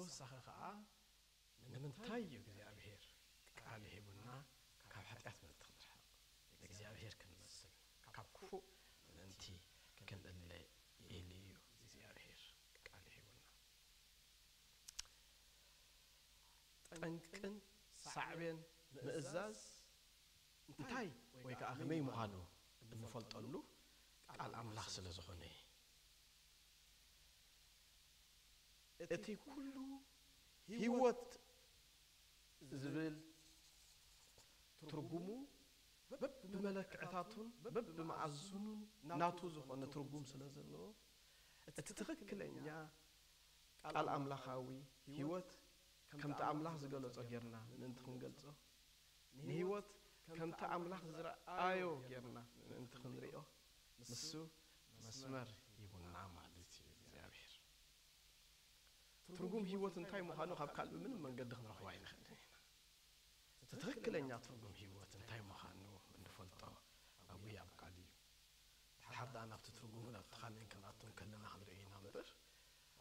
ብተወሳኺ ከዓ ንምንታይ እዩ እግዚኣብሔር ቃል ሂቡና ካብ ሓጢኣት ምትኽርሐቕ ንእግዚኣብሔር ክንመስል ካብ ክፉእ ምእንቲ ክንእለ ኢሉ እዩ እግዚኣብሔር ቃል ሂቡና ጠንቅን ሳዕብን ምእዛዝ እንታይ ወይ ከዓ ከመይ ምዃኑ እንፈልጠሉ ቃል ኣምላኽ ስለ ዝኾነ እዩ اتي كلو هيوت زبل ترغمو بملك عثاتون بمعزون ناتو زخون ترغم سلزلو اتي تخكل انيا قال املاخاوي هيوت كم تعملاخ زغلو صغيرنا ننتخن غلصو نهيوت كم تعملاخ زرا ايو غيرنا ننتخن ريو نسو مسمر يبو ناما ترغم هيوت انتاي مخانو خاب قلب من من قد خنا خواي نخلي تتذكر لنا ترغم هيوت انتاي مخانو من فلطة أبو ياب قالي تحرد أنا في ترغم لا تخلين كنا تون كنا نحن رئينا بر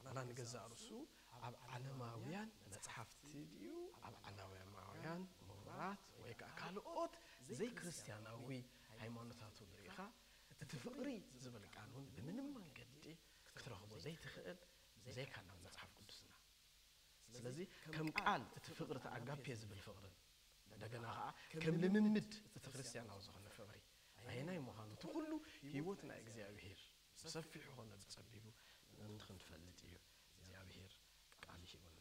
أنا نجزا رسو أب على ما ويان نتحف تديو أب على ما ويان مورات ويك أكالو أوت زي كريستيانا وي هاي ما نتاتو دريخا تتفقري زبلك عنون بمن من قدي كترغبو زي تخيل زي كان نحن نتحف ስለዚ ከም ቃል እቲ ፍቕሪ እቲ ኣጋፔ ዝብል ፍቕሪ እንደገና ከዓ ከም ልምምድ እቲ ክርስትያናዊ ዝኾነ ፍቕሪ ኣየናይ ምዃኑ እቲ ኩሉ ሂወት ናይ እግዚኣብሄር ብሰፊሑ ኾነ ዝፀቢቡ ምእንቲ ክንፈልጥ እዩ እግዚኣብሄር ቃል ይሂቡና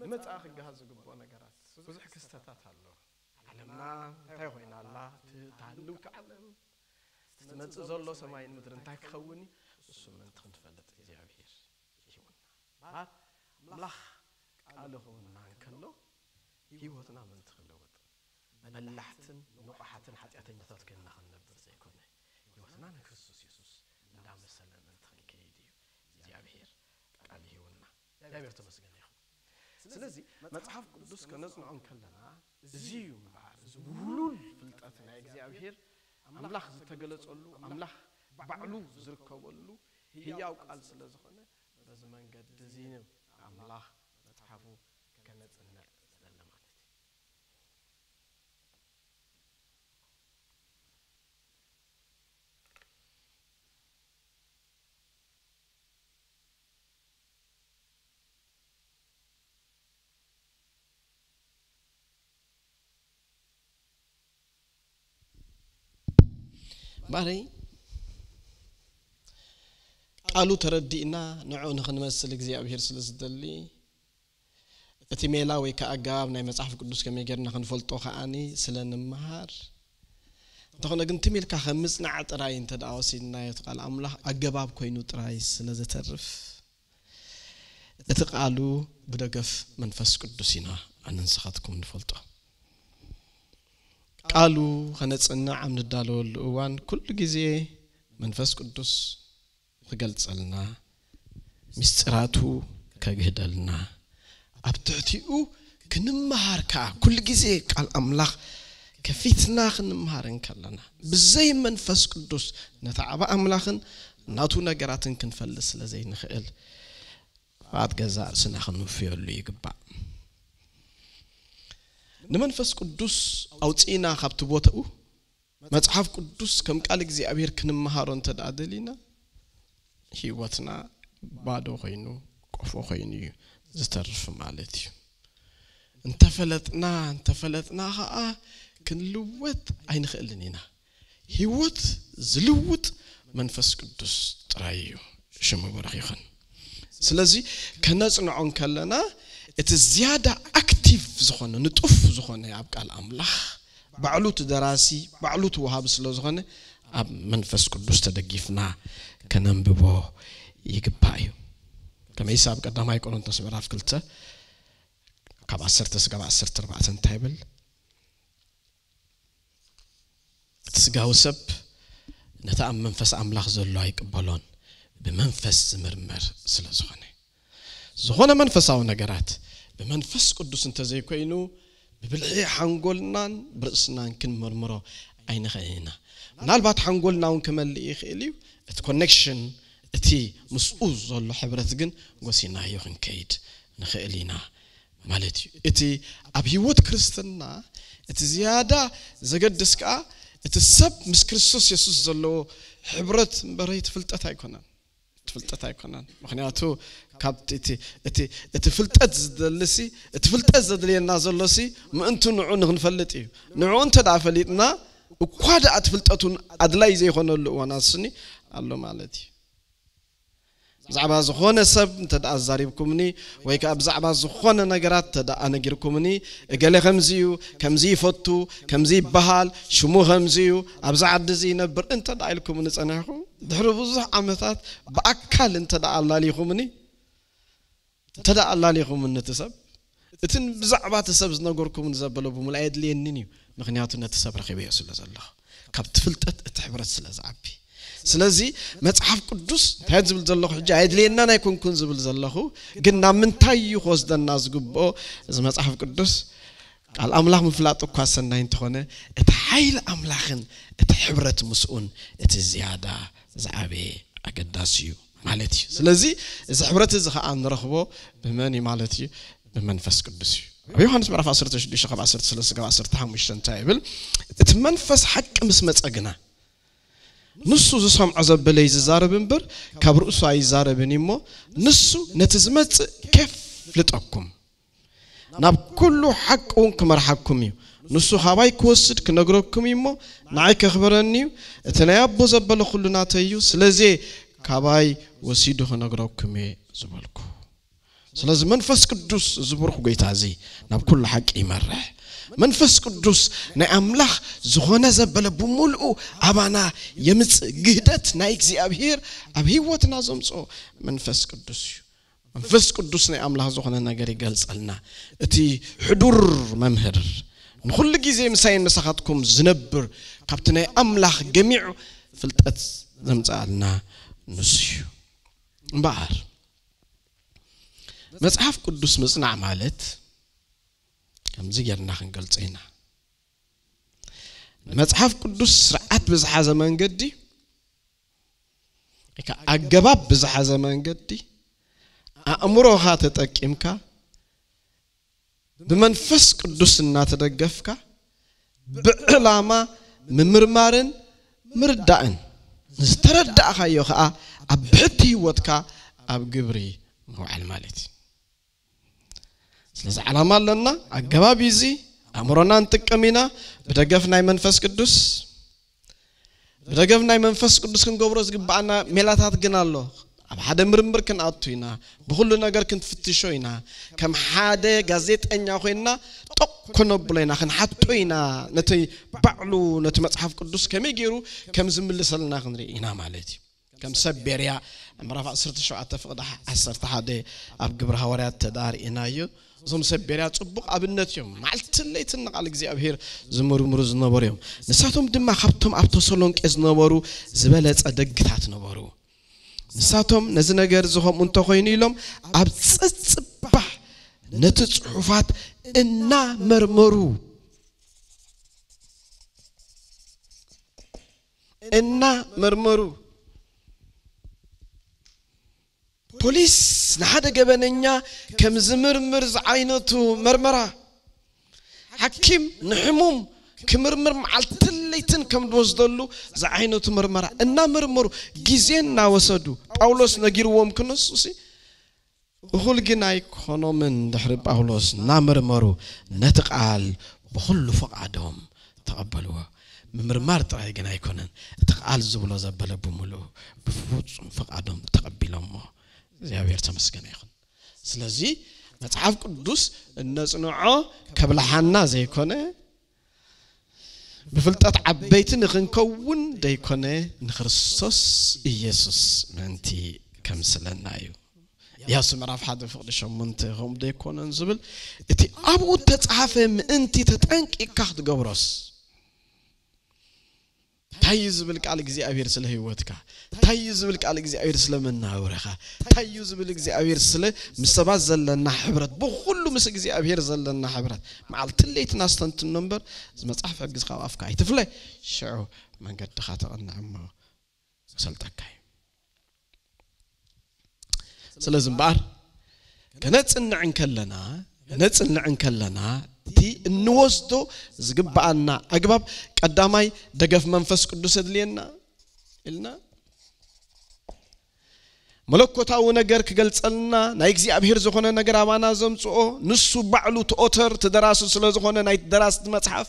ንመፅእ ክግሃዝ ዝግብኦ ነገራት ብዙሕ ክስተታት ኣሎ ዓለምና እንታይ ኮይና ኣላ ተሃልውቲ ዓለም ዝመፅእ ዘሎ ሰማይን ምድሪ እንታይ ክኸውን እዩ እሱ ምእንቲ ክንፈልጥ እግዚኣብሄር ማለት አምላኽ ቃል ሆናን ከሎ ህይወትና ምን ትኽለወጥ መላሕትን ንቑሓትን ሓጢኣተኛታት ገና ክንነብር ዘይኮነ ህይወትና ንክርስቶስ የሱስ እንዳመሰለን እንትኽል ከይድ እዩ እግዚኣብሔር ቃል ይሂውና እግዚኣብሔር ተመስገን ይኹን ስለዚ መፅሓፍ ቅዱስ ከነፅንዖን ከለና እዚ እዩ ምባር እዚ ውሉል ፍልጠት ናይ እግዚኣብሔር ኣምላኽ ዝተገለፀሉ ኣምላኽ ባዕሉ ዝርከበሉ ህያው ቃል ስለ ዝኾነ بزمن قد تزينو الله متحفو كانت انا سلالة مالتي باري قالو تردينا نعون خنمسل اغزيابير سلسدلي اتي ميلاوي كاغاب ناي مصحف قدوس كمي غير نخنفلطو خاني سلن مهار تخنا كنت ميل كا خمسنا عطراي انت داوسي ناي تقال املح اغباب كوينو طراي سلز ترف اتقالو بدقف منفس قدوسينا ان نسخاتكم نفلطو قالو خنصنا عم ندالو الاوان كل غزي منفس قدوس ክገልጸልና ምስጢራቱ ከግህደልና ኣብ ትሕቲኡ ክንመሃር ከዓ ኩሉ ግዜ ቃል ኣምላኽ ከፊትና ክንመሃርን ከለና ብዘይ መንፈስ ቅዱስ ነታ ዓባ ኣምላኽን ናቱ ነገራትን ክንፈልጥ ስለ ዘይንኽእል ብኣት ገዛ ርእስና ክንውፍየሉ ይግባእ ንመንፈስ ቅዱስ ኣውፂኢና ካብቲ ቦታኡ መፅሓፍ ቅዱስ ከም ቃል እግዚኣብሔር ክንመሃሮ እንተ ደኣ ደሊና هيوتنا بادو خينو كفو خينو زترف مالتي انتفلتنا انتفلتنا ها كنلوت اين خلنينا هيوت زلوت منفس قدس ترايو شمو برخيخن سلازي كنز نعون كلنا اتزيادة اكتيف زخون نتوف زخون يا ابقال املاح بعلوت دراسي بعلوت وهاب سلو زخون اب منفس قدس تدقيفنا ከነንብቦ ይግባ እዩ ከመይ ሳብ ቀዳማይ ቆሮንቶስ ምዕራፍ ክልተ ካብ ዓሰርተ ስጋብ ዓሰርተ ርባዕተ እንታይ ይብል እቲ ስጋዊ ሰብ ነታ ኣብ መንፈስ ኣምላኽ ዘሎ ኣይቅበሎን ብመንፈስ ዝምርምር ስለ ዝኾነ ዝኾነ መንፈሳዊ ነገራት ብመንፈስ ቅዱስ እንተዘይኮይኑ ብብልዒ ሓንጎልናን ብርእስናን ክንመርምሮ ኣይንኽእል ኢና ምናልባት ሓንጎልና እውን ክመልእ ይኽእል እዩ እቲ ኮኔክሽን እቲ ምስኡ ዘሎ ሕብረት ግን ጎሲናዮ ክንከይድ ንኽእል ኢና ማለት እዩ እቲ ኣብ ሂወት ክርስትና እቲ ዝያዳ ዘገድስ ከዓ እቲ ሰብ ምስ ክርስቶስ የሱስ ዘለዎ ሕብረት እምበረይ ፍልጠት ኣይኮነን ፍልጠት ኣይኮነን ምክንያቱ ካብቲ ፍልጠት ዝደልሲ እቲ ፍልጠት ዘድልየና ዘሎሲ ምእንቲ ንዑ ንክንፈልጥ እዩ ንዕኡ እንተ ፈሊጥና እኳ ደኣ እቲ ፍልጠቱን ኣድላይ ዘይኮነሉ እዋናስኒ ኣሎ ማለት እዩ ብዛዕባ ዝኾነ ሰብ እንተ ደኣ ዛሪብኩምኒ ወይ ከዓ ብዛዕባ ዝኾነ ነገራት እንተ ደኣ ነጊርኩምኒ እገለ ከምዚ እዩ ከምዚ ይፈቱ ከምዚ ይበሃል ሽሙ ከምዚ እዩ ኣብዛ ዓዲ እዚ ይነብር እንተ ደኣ ኢልኩምኒ ፀኒሕኹም ድሕሪ ብዙሕ ዓመታት ብኣካል እንተ ደኣ ኣላሊኹምኒ እንተ ደኣ ኣላሊኹምኒ እቲ ሰብ እቲ ብዛዕባ እቲ ሰብ ዝነገርኩምን ዘበለ ብምልኣየ ድልየኒን እዩ ምክንያቱ ነቲ ሰብ ረኪበዮ ስለ ዘለኹ ካብቲ ፍልጠት እቲ ሕብረት ስለ ዝዓቢ ስለዚ መፅሓፍ ቅዱስ እንታይ ዝብል ዘለኹ ሕጂ ኣየድልየና ናይ ኮንኩን ዝብል ዘለኹ ግን ናብ ምንታይ እዩ ክወስደና ዝግብኦ እዚ መፅሓፍ ቅዱስ ቃል ኣምላኽ ምፍላጥ እኳ ሰናይ እንተኾነ እቲ ሓይሊ ኣምላኽን እቲ ሕብረት ምስኡን እቲ ዝያዳ ዝዓበየ ኣገዳሲ እዩ ማለት እዩ ስለዚ እዚ ሕብረት እዚ ከዓ ንረኽቦ ብመን እዩ ማለት እዩ ብመንፈስ ቅዱስ እዩ ኣብ ዮሃንስ ምዕራፍ 16 ካብ 13 ካብ 15 እንታይ ይብል እቲ መንፈስ ሓቂ ምስ መፀ ግና نسو زسام عذاب بلي زارب امبر كبرؤ ساي زارب نيمو نسو نتزمت كيف لتقكم ناب كل حق اونك مرحقكم يو نسو هواي كوسد كنغركم يمو ناي كخبرني اتنيا ابو زبل كلنا تيو سلازي كاباي وسيد هنغركم زبلكو سلاز منفس قدوس زبرخ جيتازي ناب كل حق يمرح መንፈስ ቅዱስ ናይ ኣምላኽ ዝኾነ ዘበለ ብምልኡ ኣባና የምፅእ ግህደት ናይ እግዚኣብሔር ኣብ ህይወትና ዘምፅኦ መንፈስ ቅዱስ እዩ መንፈስ ቅዱስ ናይ ኣምላኽ ዝኾነ ነገር ይገልፀልና እቲ ሕዱር መምህር ንኩሉ ግዜ ምሳይን መሳኻትኩም ዝነብር ካብቲ ናይ ኣምላኽ ገሚዑ ፍልጠት ዘምፅኣልና ንስ እዩ እምበኣር መፅሓፍ ቅዱስ ምፅናዕ ማለት كمزي جرنا خنقل زينا المتحف قدوس رأت بزحا زمان قدي إكا أقباب بزحا زمان قدي أمرو خاتي تاكيمكا بمنفس قدوس النات دقفكا بعلاما ممرمارن مردائن نسترد أخيوخا أبهتي ودكا أبقبري مو عالمالتي ስለዚ ዓላማ ኣለና ኣገባብ እዚ ኣእምሮና ንጥቀም ኢና ብደገፍ ናይ መንፈስ ቅዱስ ብደገፍ ናይ መንፈስ ቅዱስ ክንገብሮ ዝግባኣና ሜላታት ግን ኣሎ ኣብ ሓደ ምርምር ክንኣቱ ኢና ብኩሉ ነገር ክንፍትሾ ኢና ከም ሓደ ጋዜጠኛ ኮይንና ጠቅ ክነብሎ ኢና ክንሓቶ ኢና ነቲ ባዕሉ ነቲ መፅሓፍ ቅዱስ ከመይ ገይሩ ከም ዝምልሰልና ክንርኢ ኢና ማለት እዩ ከም ሰብ ቤርያ ምዕራፍ 17 ፍቕዲ 11 ኣብ ግብሪ ሃዋርያት ተዳርእናዮ زم سبيرا تصبق أبنتهم مالت اللي تنقل جزي أبهر زمرو مرز نبريهم نساتهم دم خبتهم أبتوسلون كز نبرو زبالة أدق ثات نبرو نساتهم نزنجر زهم منتقين لهم أبتصبح نتصحفات إنا مرمرو إنا مرمرو ፖሊስ ንሓደ ገበነኛ ከምዚ ምርምር ዝዓይነቱ መርመራ ሓኪም ንሕሙም ክምርምር መዓልትን ለይትን ከም ድወስደሉ ዝዓይነቱ ምርመራ እናምርምሩ ግዜ እናወሰዱ ጳውሎስ ነጊርዎም ክነሱ ሲ እኹል ግን ኣይኮኖምን ድሕሪ ጳውሎስ እናመርመሩ ነቲ ቃል ብኩሉ ፍቓዶም ተቐበልዎ ምምርማር ጥራይ ግን ኣይኮነን እቲ ቃል ዝብሎ ዘበለ ብምሉእ ብፍፁም ፍቓዶም ተቐቢሎሞ እግዚአብሔር ተመስገን ይሁን ስለዚህ መጽሐፍ ቅዱስ እነጽንዖ ከብልሓና ዘይኮነ ብፍልጠት ዓበይቲ ንክንከውን ደይኮነ ንክርስቶስ ኢየሱስ ምእንቲ ከምስለና እዩ ያሱ ምዕራፍ ሓደ ፍቅዲ ሸሙንተ ከምኡ ደይኮነን ዝብል እቲ ኣብኡ ተፃሓፈ ምእንቲ ተጠንቂካ ክትገብሮስ تايو زبل قال اغزي ابير سله هيوتكا تايو زبل قال اغزي ابير سله مناورخا تايو زبل اغزي ابير سله مسبا زلنا حبرت بكل مس اغزي ابير زلنا حبرت مع التليت ناستنت نمبر مصحف اغز خاف افكا يتفلا شعو من قد خاطر ان عم سلطك هاي سلازم بار كنت ان عنك لنا كنت ان لنا ቲ እንወስዶ ዝግባአና አግባብ ቀዳማይ ደገፍ መንፈስ ቅዱስ እድልየና ኢልና መለኮታዊ ነገር ክገልፀልና ናይ እግዚኣብሔር ዝኾነ ነገር ኣባና ዘምፅኦ ንሱ ባዕሉ ትኦተር ትደራሲ ስለ ዝኾነ ናይ ትደራስቲ መፅሓፍ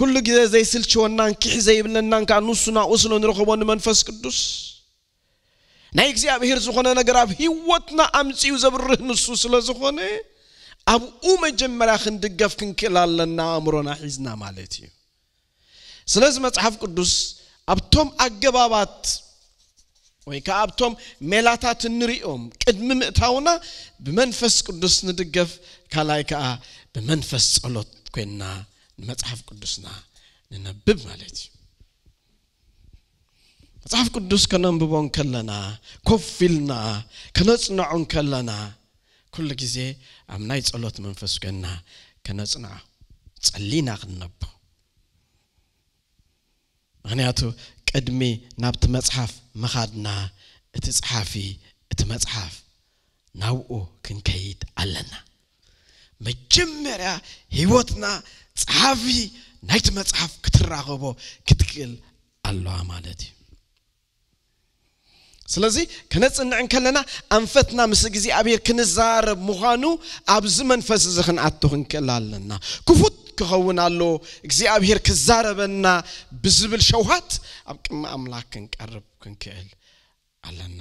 ኩሉ ግዜ ዘይስልችወናን ክሕ ዘይብለናን ከዓ ንሱ ናብኡ ስለ ንረኸቦ ንመንፈስ ቅዱስ ናይ እግዚኣብሔር ዝኾነ ነገር ኣብ ሂወትና ኣምፅኡ ዘብርህ ንሱ ስለ ዝኾነ ኣብኡ መጀመርያ ክንድገፍ ክንክእል ኣለና ኣእምሮና ሒዝና ማለት እዩ ስለዚ መፅሓፍ ቅዱስ ኣብቶም ኣገባባት ወይ ከዓ ኣብቶም ሜላታት እንሪኦም ቅድሚ ምእታውና ብመንፈስ ቅዱስ ንድገፍ ካልኣይ ከዓ ብመንፈስ ጸሎት ኮይንና ንመፅሓፍ ቅዱስና ንነብብ ማለት እዩ መፅሓፍ ቅዱስ ከነንብቦን ከለና ኮፍ ኢልና ከነፅንዖን ከለና كل جزي أم نايت صلوت من فسقنا كنزنا تلينا غنب غنياتو كدمي ناب تمتحف مخادنا اتصحافي اتمتحف ناوو كن كيد علنا ما جمرا هيوتنا تصحافي نايت متحف كترغبو كتكل الله مالتي سلازي كنصنع كلنا انفتنا مس غزي ابير كنزار مخانو اب زمن فس زخن اتخن كلالنا كفوت ክኸውን ኣሎ እግዚኣብሔር ክዛረበና ብዝብል ሸውሃት ኣብ ቅሚ ኣምላክ ክንቀርብ ክንክእል ኣለና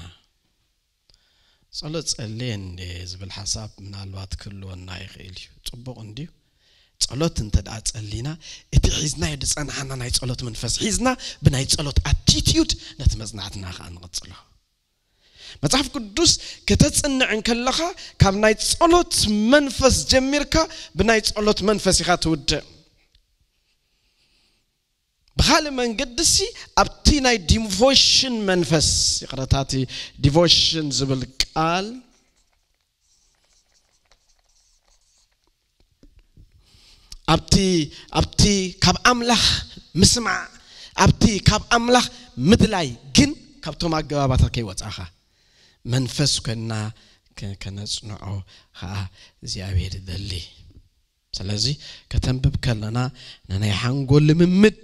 ጸሎት ጸልየን እንዴ ዝብል ሓሳብ ምናልባት ክህልወና ይኽእል እዩ ጽቡቕ እንድዩ ጸሎት እንተ ደኣ ጸሊና እቲ ሒዝናዮ ድጸንሓና ናይ ጸሎት መንፈስ ሒዝና ብናይ ጸሎት ኣቲትዩድ ነቲ መጽናዕትና ከዓ ንቕጽሎ መፅሓፍ ቅዱስ ከተፅንዕን ከለኻ ካብ ናይ ጸሎት መንፈስ ጀሚርካ ብናይ ጸሎት መንፈስ ኢኻ ትውድእ ብካልእ መንገዲ ሲ ኣብቲ ናይ ዲቮሽን መንፈስ ይቕረታቲ ዲቮሽን ዝብል ቃል ኣብቲ ኣብቲ ካብ ኣምላኽ ምስማዕ ኣብቲ ካብ ኣምላኽ ምድላይ ግን ካብቶም ኣገባባታት ከይወፃእኻ መንፈስ ከና ከነጽንዖ ከዓ እግዚኣብሔር ይደሊ ስለዚ ከተንብብ ከለና ንናይ ሓንጎል ልምምድ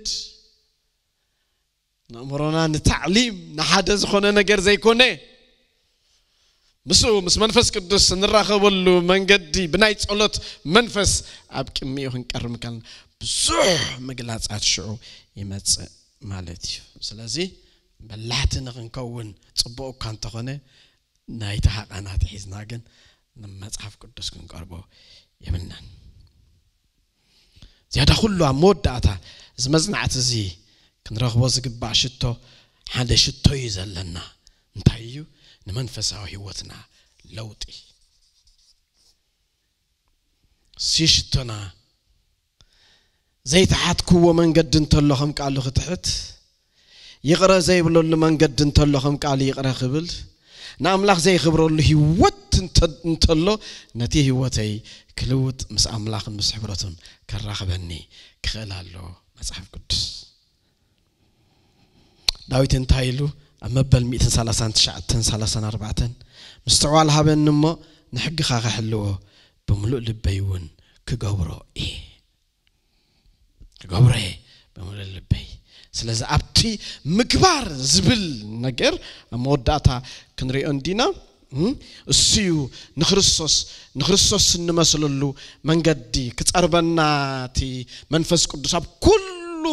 ንእምሮና ንታዕሊም ንሓደ ዝኾነ ነገር ዘይኮነ ምስኡ ምስ መንፈስ ቅዱስ እንራኸበሉ መንገዲ ብናይ ጸሎት መንፈስ ኣብ ቅድሚኡ ክንቀርብ ከለና ብዙሕ ምግላጻት ሽዑ ይመጽእ ማለት እዩ ስለዚ በላሕቲ ንክንከውን ጽቡቕ እኳ እንተኾነ نايت حق أنا تحيز ناقن نما تصحف قدس كن قربو يمنن زيادة خلو عمود داتا زمزنا عتزي كن رغبو زقب عشتو حالي شتو يزال لنا نتايو نمنفس او هيوتنا لوتي سيشتنا زي تحت كو من قد انتلو خمك على تحت يقرا زي بلول من قد انتلو خمك على يقرا خبل ንኣምላኽ ዘይኽብረሉ ህወት እንተሎ ነቲ ህወተይ ክልውጥ ምስ ኣምላኽን ምስ ሕብረቱን ከራኽበኒ ክኽእል ኣሎ መፅሓፍ ቅዱስ ዳዊት እንታይ ኢሉ ኣብ መበል 13934 ምስትዕዋል ሃበኒ እሞ ንሕጊኻ ከሕልዎ ብምሉእ ልበይ እውን ክገብሮ እየ ክገብሮ እየ ብምሉእ ልበይ ስለዚ ኣብቲ ምግባር ዝብል ነገር መወዳእታ ክንሪኦ እንዲና እሱ እዩ ንክርስቶስ ንክርስቶስ እንመስለሉ መንገዲ ክፀርበና እቲ መንፈስ ቅዱስ ኣብ ኩሉ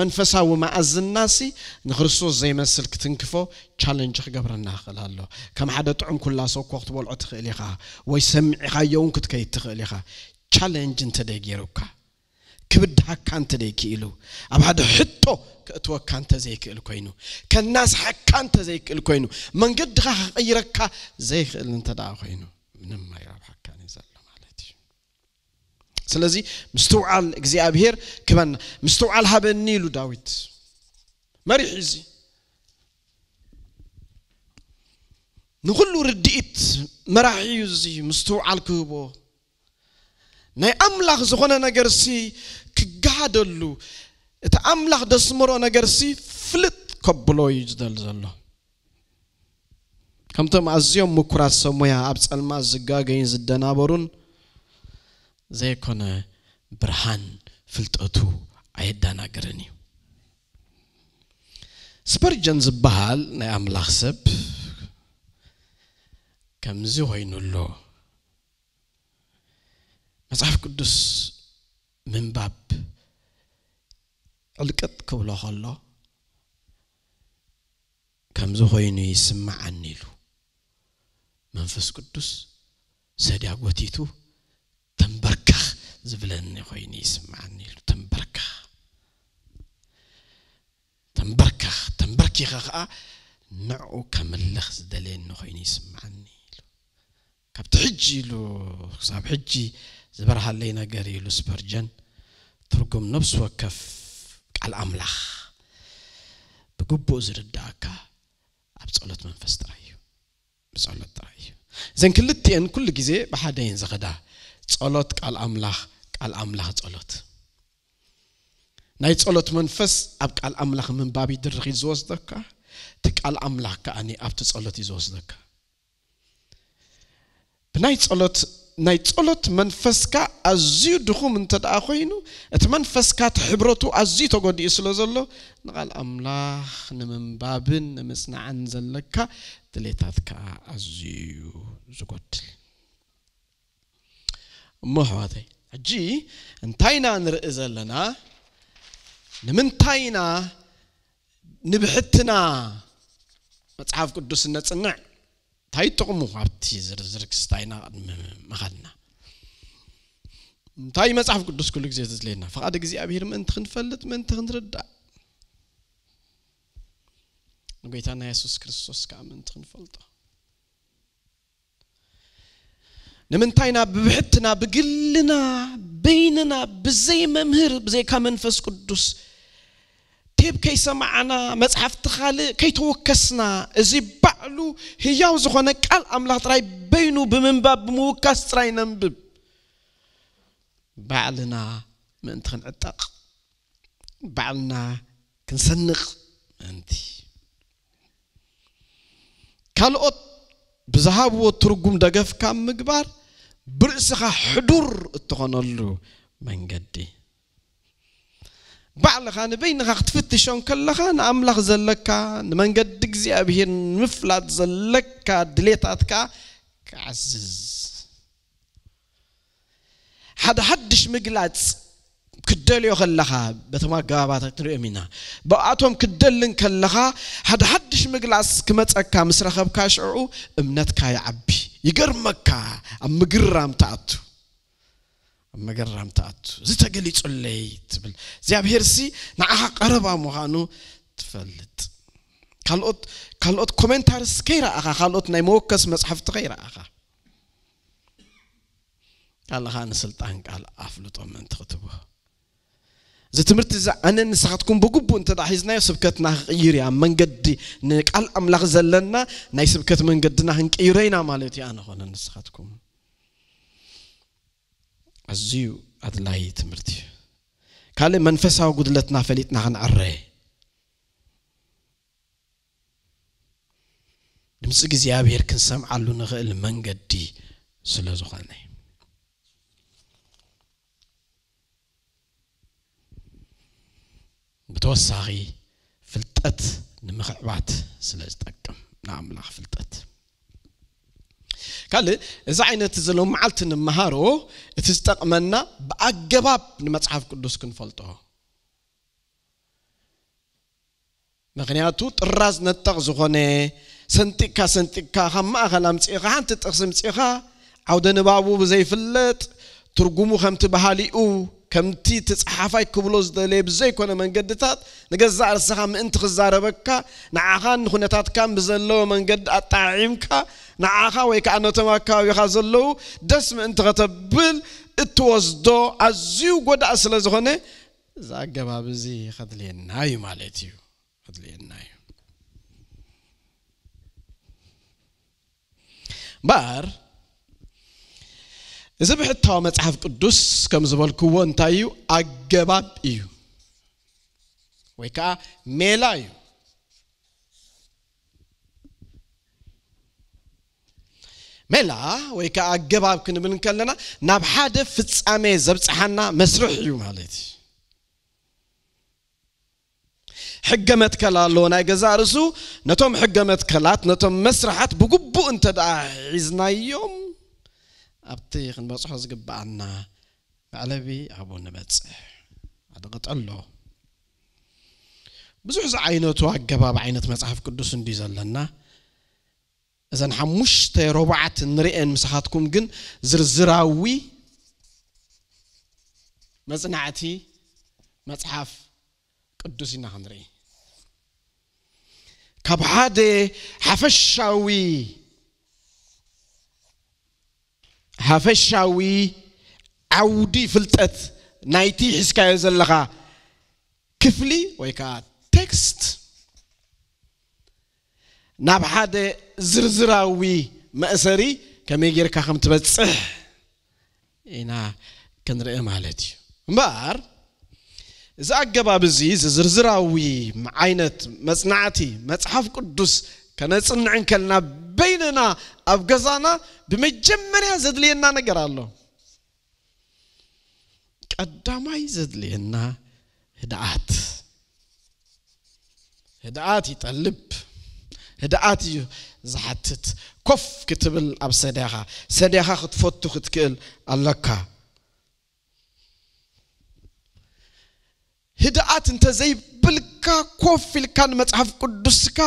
መንፈሳዊ ማእዝና ሲ ንክርስቶስ ዘይመስል ክትንክፎ ቻለንጅ ክገብረና ክእል ኣሎ ከም ሓደ ጥዑም ኩላ ሰው ኮ ክትበልዖ ትኽእል ኢኻ ወይ ሰሚዒኻዮ እውን ክትከይድ ትኽእል ኢኻ ቻለንጅ እንተደይ ገይሩካ كبد حكانت زي كيلو أبو هذا حتو كتو كانت زي كيلو كالناس حكانت زي كيلو من قد غيرك زي اللي انت دعا كوينو من ما يرب حكاني زل مالتي سلزي مستوعى اكزي ابهير كمان مستوعى الهب النيلو داويت مري عزي نقول له رديت مراحيو زي مستوعى الكوبو ናይ ኣምላኽ ዝኾነ ነገርሲ ክገሃደሉ እቲ ኣምላኽ ደስምሮ ነገርሲ ፍልጥ ከብሎ እዩ ዝደል ዘሎ ከምቶም ኣዝዮም ምኩራት ሰብ ሞያ ኣብ ፀልማት ዝጋገይን ዝደናበሩን ዘይኮነ ብርሃን ፍልጠቱ ኣየዳናግርን እዩ ስፐርጀን ዝበሃል ናይ ኣምላኽ ሰብ ከምዚ ኮይኑሎ መጽሐፍ ቅዱስ ምንባብ ጥልቀት ክብሎ ከሎ ከምዚ ኮይኑ ይስማዓኒ ኢሉ መንፈስ ቅዱስ ሰድያ ጎቲቱ ተንበርካህ ዝብለኒ ኮይኑ ይስማዓኒ ኢሉ ተንበርካህ ተንበርካህ ተንበርኪኻ ከዓ ንዕኡ ከምልኽ ዝደልየኒ ኮይኑ ይስማዓኒ ኢሉ ካብቲ ሕጂ ኢሉ ክሳብ ሕጂ ዝበርሃለይ ነገር ኢሉ ስፐርጀን ትርጉም ነብሲ ወከፍ ቃል ኣምላኽ ብግቡእ ዝርዳእካ ኣብ ጸሎት መንፈስ ጥራይ እዩ ብጸሎት ጥራይ እዩ እዘን ክልቲአን ኩሉ ግዜ ብሓደይን ዝኸዳ ጸሎት ቃል ኣምላኽ ቃል ኣምላኽ ጸሎት ናይ ጸሎት መንፈስ ኣብ ቃል ኣምላኽ ምንባብ ይድርኽ እዩ ዝወስደካ እቲ ቃል ኣምላኽ ከዓኒ ኣብቲ ጸሎት እዩ ዝወስደካ ብናይ ጸሎት ናይ ጸሎት መንፈስካ ኣዝዩ ድኹም እንተ ደኣ ኮይኑ እቲ መንፈስካ ትሕብረቱ ኣዝዩ ተጎዲኡ ስለ ዘሎ ንቓል ኣምላኽ ንምንባብን ንምፅናዕን ዘለካ ድሌታትካ ኣዝዩ ዝጎድል እሞ ኣሕዋተይ ሕጂ እንታይና ንርኢ ዘለና ንምንታይና ንብሕትና መፅሓፍ ቅዱስ ነፅንዕ እንታይጥቕሙ ኣብቲ ዝርዝር ክስታይና ቅድሚ መኻድና እንታይ መፅሓፍ ቅዱስ ኩሉ ግዜ ተዝለየና ፍቓድ እግዚኣብሔር ምእንቲ ክንፈልጥ ምእንቲ ክንርዳእ ንጎይታና የሱስ ክርስቶስ ከዓ ምእንቲ ክንፈልጦ ንምንታይና ብብሕትና ብግልና በይንና ብዘይ መምህር ብዘይካ መንፈስ ቅዱስ كتاب كيسمعنا مصحف تخالق كيتوكسنا ازي بعلو هياو زخونه قال املاح تراي بينو بمنباب بموكس تراي ننبب بعلنا من تنعتق بعلنا كنسنق انت ካልኦት ብዝሃብዎ ትርጉም ደገፍካ ምግባር ብርእስኻ ሕዱር እትኾነሉ መንገዲ بعلق أنا بين غاخت فتي شون كلها أنا أملاق زلكا نمن قد قزي أبهير مفلات زلكا دليتاتكا كعزز حد حدش مقلات كدل يغلها بثما قابات اقتنو امينا بقاتهم كدل كلها حد حدش مقلات كمت اكا مسرخب كاشعو امنتكا يعبي يقرمكا امقرام تعطو ምግራምትኣቱ ዝተገሊጹለይ ትብል እግዚኣብሔር ሲ ንዓኻ ቀረባ ምዃኑ ትፈልጥ ካልኦት ካልኦት ኮሜንታርስ ከይረኣኻ ካልኦት ናይ መወከስ መፅሕፍቲ ከይረኣኻ ካልኻ ንስልጣን ቃል ኣፍልጦም ምእንቲ ክትቦ እዚ ትምህርቲ እዚ ኣነ ንስኻትኩም ብግቡእ እንተ ሒዝናዮ ስብከትና ክቅይር እያ መንገዲ ንቃል ኣምላኽ ዘለና ናይ ስብከት መንገድና ክንቅይረ ኢና ማለት እዩ ኣነ ኮነ ንስኻትኩም ኣዝዩ ኣድላይ ትምህርቲ እዩ ካልእ መንፈሳዊ ጉድለትና ፈሊጥና ክንዓረ ድምፂ እግዚኣብሔር ክንሰምዓሉ ንኽእል መንገዲ ስለ ዝኾነ ብተወሳኺ ፍልጠት ንምኽዕባት ስለ ዝጠቅም ንኣምላኽ ፍልጠት ካልእ እዚ ዓይነት ዘሎ መዓልቲ ንምሃሮ እቲ ዝጠቕመና ብኣገባብ ንመፅሓፍ ቅዱስ ክንፈልጦ ምክንያቱ ጥራዝ ነጠቕ ዝኾነ ሰንጢቕካ ሰንጢቕካ ካብ ማእኸል ኣምፅኢኻ ሓንቲ ጥቕሲ ምፅኢኻ ዓውደ ንባቡ ብዘይፍለጥ ትርጉሙ ከምቲ ባህሊኡ ከምቲ እቲ ፀሓፋይ ክብሎ ዝደለየ ብዘይኮነ መንገድታት ንገዛእ ርስኻ ምእንቲ ክዛረበካ ንዓኻን ንኩነታትካን ብዘለዎ መንገዲ ኣጣዒምካ ንዓኻ ወይ ከዓ ነቶም ኣከባቢኻ ዘለው ደስ ምእንቲ ከተብል እትወስዶ ኣዝዩ ጎዳእ ስለ ዝኾነ እዚ ኣገባብ እዚ ከድልየና እዩ ማለት እዩ ከድልየና እዩ እምበር እዚ ብሕታዊ መፅሓፍ ቅዱስ ከም ዝበልክዎ እንታይ እዩ ኣገባብ እዩ ወይ ከዓ ሜላ እዩ ሜላ ወይ ከዓ ኣገባብ ክንብል ከለና ናብ ሓደ ፍፃሜ ዘብፅሓና መስርሕ እዩ ማለት እዩ ሕገ መትከል ኣለዎ ናይ ገዛ ርእሱ ነቶም ሕገ መትከላት ነቶም መስራሓት ብግቡእ እንተ ደኣ ሒዝናዮም ኣብቲ ክንበፅሖ ዝግባኣና መዕለቢ ኣብኡ ንበፅሕ ኣደቐጥ ኣሎ ብዙሕ ዚ ዓይነቱ ኣገባብ ዓይነት መፅሓፍ ቅዱስ እንዲ ዘለና እዘን ሓሙሽተ ረቡዓት ንሪአን ምሳኻትኩም ግን ዝርዝራዊ መፅናዕቲ መፅሓፍ ቅዱስ ኢና ክንርኢ ካብ ሓደ ሓፈሻዊ هفشاوي عودي فلتت نايتي حسكاية زلغا كفلي ويكا تكست نابحاد زرزراوي مأسري كمي غير كاخم تبتصح إنا كان رأي مالتي مبار إذا أقبى بزي زرزراوي معينة مصنعتي مصحف قدس كانت صنعن كالناب بيننا أبغزانا بمجمريا زدلينا نقرالو قداماي زدلينا هدأت هدعات يطلب هدعات زحتت كف كتبل أب صديقها صديقها خطفوتو خطكل اللكا ህድኣት እንተዘይብልካ ኮፍ ኢልካ ንመፅሓፍ ቅዱስካ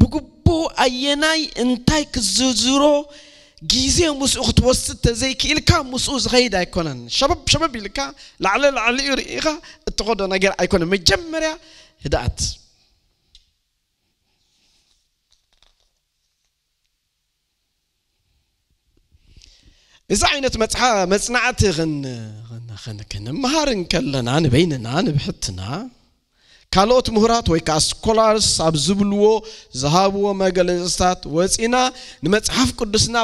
ብግቡ ኣየናይ እንታይ ክዝዝሮ ግዜ ምስኡ ክትወስድ ተዘይክኢልካ ምስኡ ዝኸይድ ኣይኮነን ሸበብ ሸበብ ኢልካ ላዕሊ ላዕሊ እዩ ርኢኻ እትኸዶ ነገር ኣይኮነን መጀመርያ ህድኣት እዚ ዓይነት መፅናዕቲ ክንምሃር ከለና ንበይንና ንብሕትና ካልኦት ምሁራት ወይ ከዓ ስኮላርስ ኣብ ዝብልዎ ዝሃብዎ መገለፅታት ወፂና ንመፅሓፍ ቅዱስና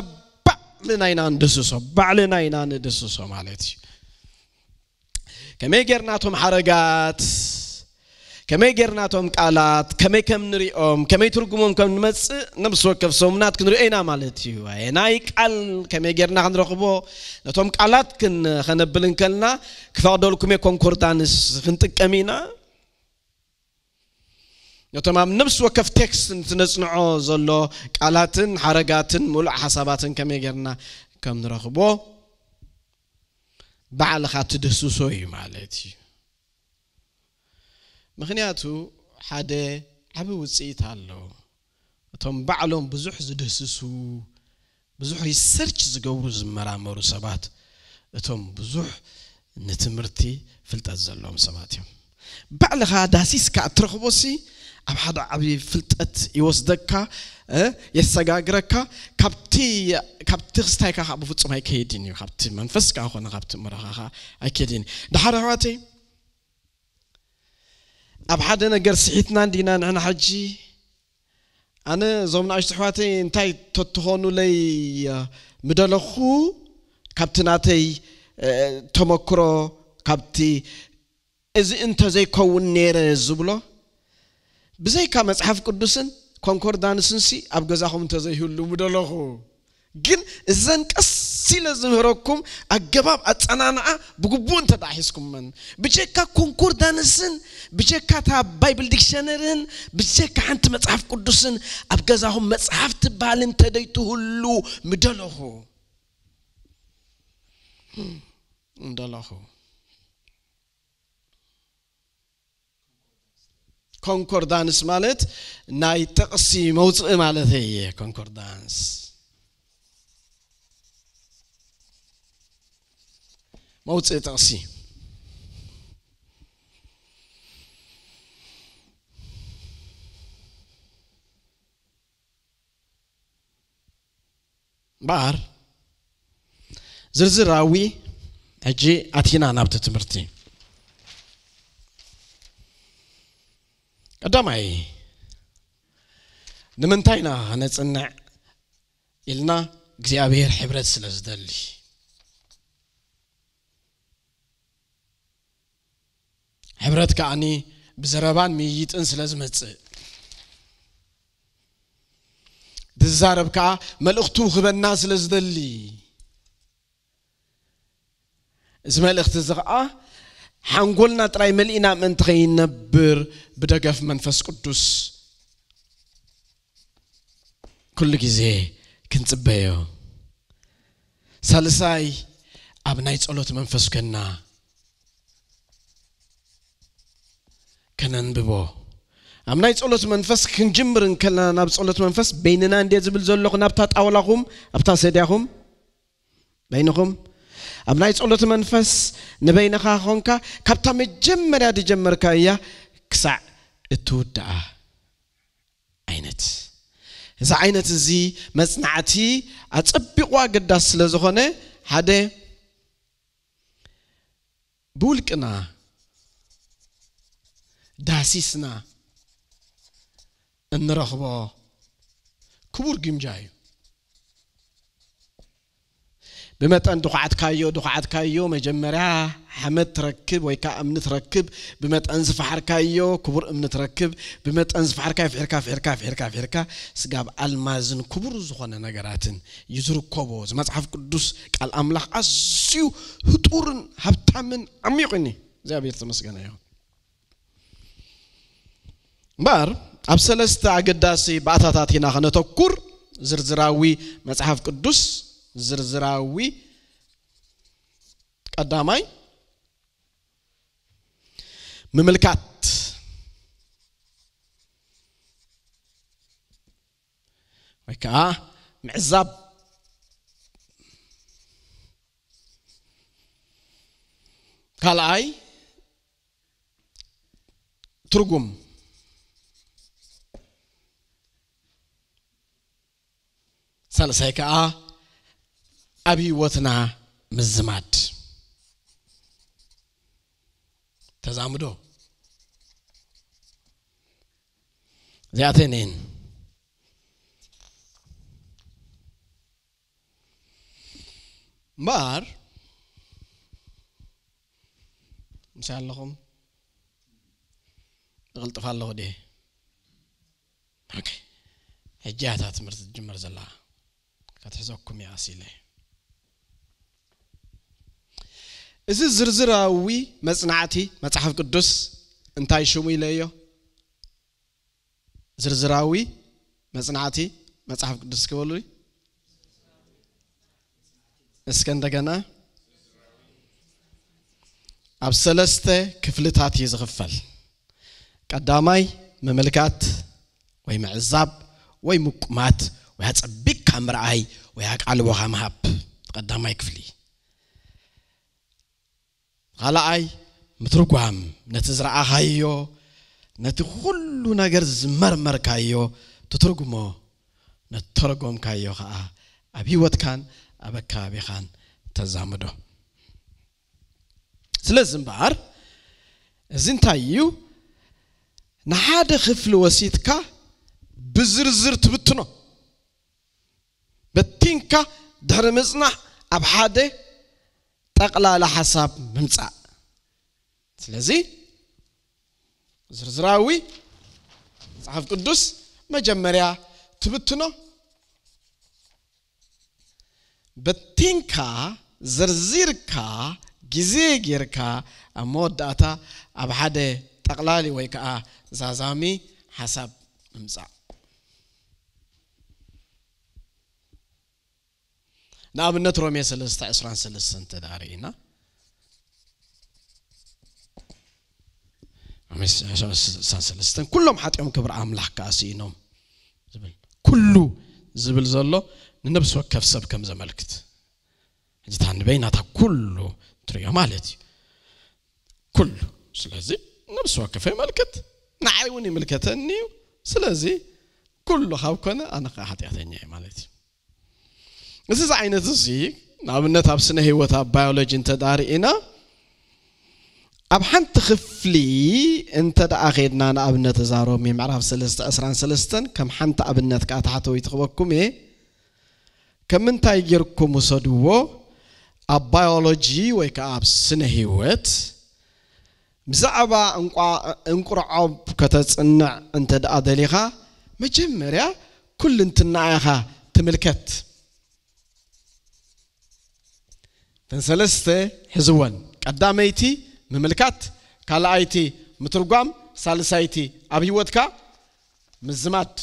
ባዕልና ኢና ንድስሶ ባዕልና ኢና ንድስሶ ማለት እዩ ከመይ ጌርና እቶም ሓረጋት كمي جرناتهم قالات كمي كم نري أم كمي ترقمهم كم نمس نمسوا كف سومنات كنري أين عملتي وأين أيك قال كمي جرنا عند رقبو نتهم قالات كن خن بلن كلنا كفا دول كمي كونكوردانس خنت كمينا نتهم عم نمسوا كف تكس نتنس نعوز الله قالاتن حرقاتن مول حساباتن كمي جرنا كم نرقبو بعلقات دسوسوي مالتي ምክንያቱ ሓደ ዓብ ውፅኢት ኣሎ እቶም ባዕሎም ብዙሕ ዝደስሱ ብዙሕ ሪሰርች ዝገብሩ ዝመራመሩ ሰባት እቶም ብዙሕ ንትምህርቲ ፍልጠት ዘለዎም ሰባት እዮም ባዕልኻ ዳሲስካ እትረኽቦሲ ኣብ ሓደ ዓብዪ ፍልጠት ይወስደካ የሰጋግረካ ካብቲ ካብቲ ክስታይካ ከዓ ብፍፁም ኣይከይድን እዩ ካብቲ መንፈስካ ኮነ ካብቲ ምረኻኻ ኣይከይድን እዩ ድሓደ ኣሕዋተይ ኣብ ሓደ ነገር ስሒትና እንዲና ንሕና ሕጂ ኣነ እዞም ንኣሽቱ ኣሕዋተይ እንታይ ተትኾኑለይ ምደለኹ ካብቲ ናተይ ተመክሮ ካብቲ እዚ እንተዘይከውን ነይረ ዝብሎ ብዘይካ መፅሓፍ ቅዱስን ኮንኮርዳንስን ሲ ኣብ ገዛኹም እንተዘይህሉ ምደለኹ ግን እዘን ቀስ ሲለ ዝምህረኩም ኣገባብ ኣፀናንዓ ብግቡእ እንተ ደኣ ሒዝኩመን ብጀካ ኮንኮርዳንስን ብጀካ እታ ባይብል ዲክሽነርን ብጀካ ሓንቲ መፅሓፍ ቅዱስን ኣብ ገዛኹም መፅሓፍ ትበሃል እንተደይትህሉ ምደለኹ እንደለኹ ኮንኮርዳንስ ማለት ናይ ጥቕሲ መውፅእ ማለት እየ ኮንኮርዳንስ موت est ainsi. بار زرزراوي أجي أتينا نبت تمرتي قدامي نمنتاينا هنتصنع إلنا እግዚአብሔር ሕብረት ስለ حبرت كأني بزربان ميت انس لازم دزارب كا ملوختو خب الناس لزدلي اسمع الاختزقة حنقولنا تراي ملينا من تغين نبر بدقف منفس قدس كل جزي كنت بيو سالساي أبنائي تقولوا تمنفسك ببو أم نايت صلوت منفس كنجمبر كنا ناب صلوت منفس بيننا عندي زبل زلق نبتات أولاهم أبتات سيدهم بينهم أم نايت صلوت منفس نبينا خاخونكا كبتا مجمرة دي جمر كايا كسع التودع عينت إذا عينت زي مصنعتي أتبقوا قداس لزخونة هذا بولكنا داسیسنا انرغبا كبر جاي بمتن دقعت كايو دقعت كايو مجمرا حمد تركب ويكا أمن تركب بمتن زفحر كايو كبر أمن تركب بمتن زفحر كاي فحركا فحركا فحركا فحركا سقاب المازن كبر زخونا نقراتن يزر كوبوز مصحف قدوس قال أملاح أسيو هتورن هبتامن عميقني زي بيرتمس قنا يوم እምበር ኣብ ሰለስተ ኣገዳሲ ባእታታት ኢና ክነተኩር ዝርዝራዊ መፅሓፍ ቅዱስ ዝርዝራዊ ቀዳማይ ምምልካት ወይ ከዓ ምዕዛብ ካልኣይ ትርጉም سالسيكا آه، أبي وطنا مزمات تزامدو زي أثنين مار إن شاء الله هم غلط فالله دي أوكي هجاتات مرت كتحزوكم يا سيلي እዚ ዝርዝራዊ መፅናዕቲ መፅሓፍ ቅዱስ እንታይ ሽሙ ኢለ ዮ ዝርዝራዊ መፅናዕቲ መፅሓፍ ቅዱስ ክበሉ እስከ እንደገና ኣብ ሰለስተ ክፍልታት እዩ ዝኽፈል ቀዳማይ ምምልካት ወይ ምዕዛብ ወይ ምቁማት ወይ ኣፀቢቅ ብርሃን ራእይ ወያቃል ቦኻ ምሃብ ቀዳማይ ክፍሊ ካልኣይ ምትርጓም ነቲ ዝረኣኻዮ ነቲ ኩሉ ነገር ዝመርመርካዮ ትትርጉሞ ነቲ ተረጎምካዮ ከዓ ኣብ ሂወትካን ኣብ ኣከባቢኻን ተዛምዶ ስለዚ እምበኣር እዚ እንታይ እዩ ንሓደ ክፍሊ ወሲድካ ብዝርዝር ትብትኖ በቲንካ ድሕሪ ምፅናሕ ኣብ ሓደ ጠቕላላ ሓሳብ ምምፃእ ስለዚ ዝርዝራዊ መፅሓፍ ቅዱስ መጀመርያ ትብትኖ በቲንካ ዘርዚርካ ግዜ ጌርካ ኣብ መወዳእታ ኣብ ሓደ ጠቕላሊ ወይ ከዓ ዛዛሚ ሓሳብ ምምፃእ ንኣብነት ሮሜ 3 23 ተዳሪእና ኩሎም ሓጢኦም ክብሪ ኣምላኽ ከኣሲ ኢኖም ዝብል ኩሉ ዝብል ዘሎ ንነብሲ ወከፍ ሰብ ከም ዘመልክት ሕጂ እታ ንበይ ናታ ኩሉ ትሪዮ ማለት እዩ ኩሉ ስለዚ ነብሲ ወከፈ ይመልክት ንዓይ እውን ይምልከተኒ እዩ ስለዚ ኩሉ ካብ ኮነ ኣነ ከዓ ሓጢኣተኛ እየ ማለት እዩ مسز عينة زي نابنة تابسنا هي وتا بيولوجي انت داري إنا أبحان تخفلي انت دا أخيرنا نابنة تزارو مي معرف سلست أسران سلستن كم حان تابنة كاتحاتو يتخبكم إيه كم انت يجيركم وصدوو ኣብ ባዮሎጂ ወይ ከዓ ኣብ ስነ ህይወት ብዛዕባ እንቁርዖ ከተፅንዕ እንተ ደኣ ደሊኻ መጀመርያ ኩል እንትናኣኻ ትምልከት ተንሰለስተ ሕዝወን ቀዳመይቲ ምምልካት ካልኣይቲ ምትርጓም ሳልሳይቲ ኣብ ህይወትካ ምዝማድ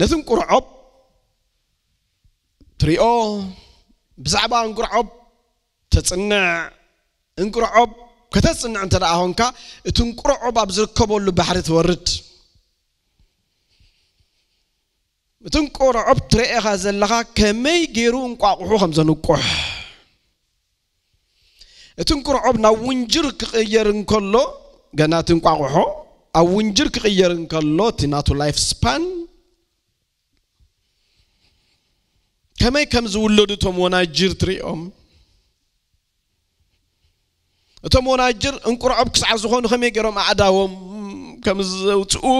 ነቲ እንቁርዖብ ትሪኦ ብዛዕባ እንቁርዖብ ተፅንዕ እንቁርዖብ ከተፅንዕ እንተ ደኣ ኮንካ እቲ እንቁርዖብ ኣብ ዝርከበሉ ባሕሪ ትወርድ متنقر عب تريقها زلغا كمي غيرو انقو عقوحو خمزا نقوح متنقر عب نا ونجر كغير انكولو غنا تنقو عقوحو او ونجر كغير انكولو تناتو لايف سبان كمي كمز ولودو توم وناجر تريقهم توم وناجر انقر عب كسع زخون خمي غيرو معداوم كمز وطقو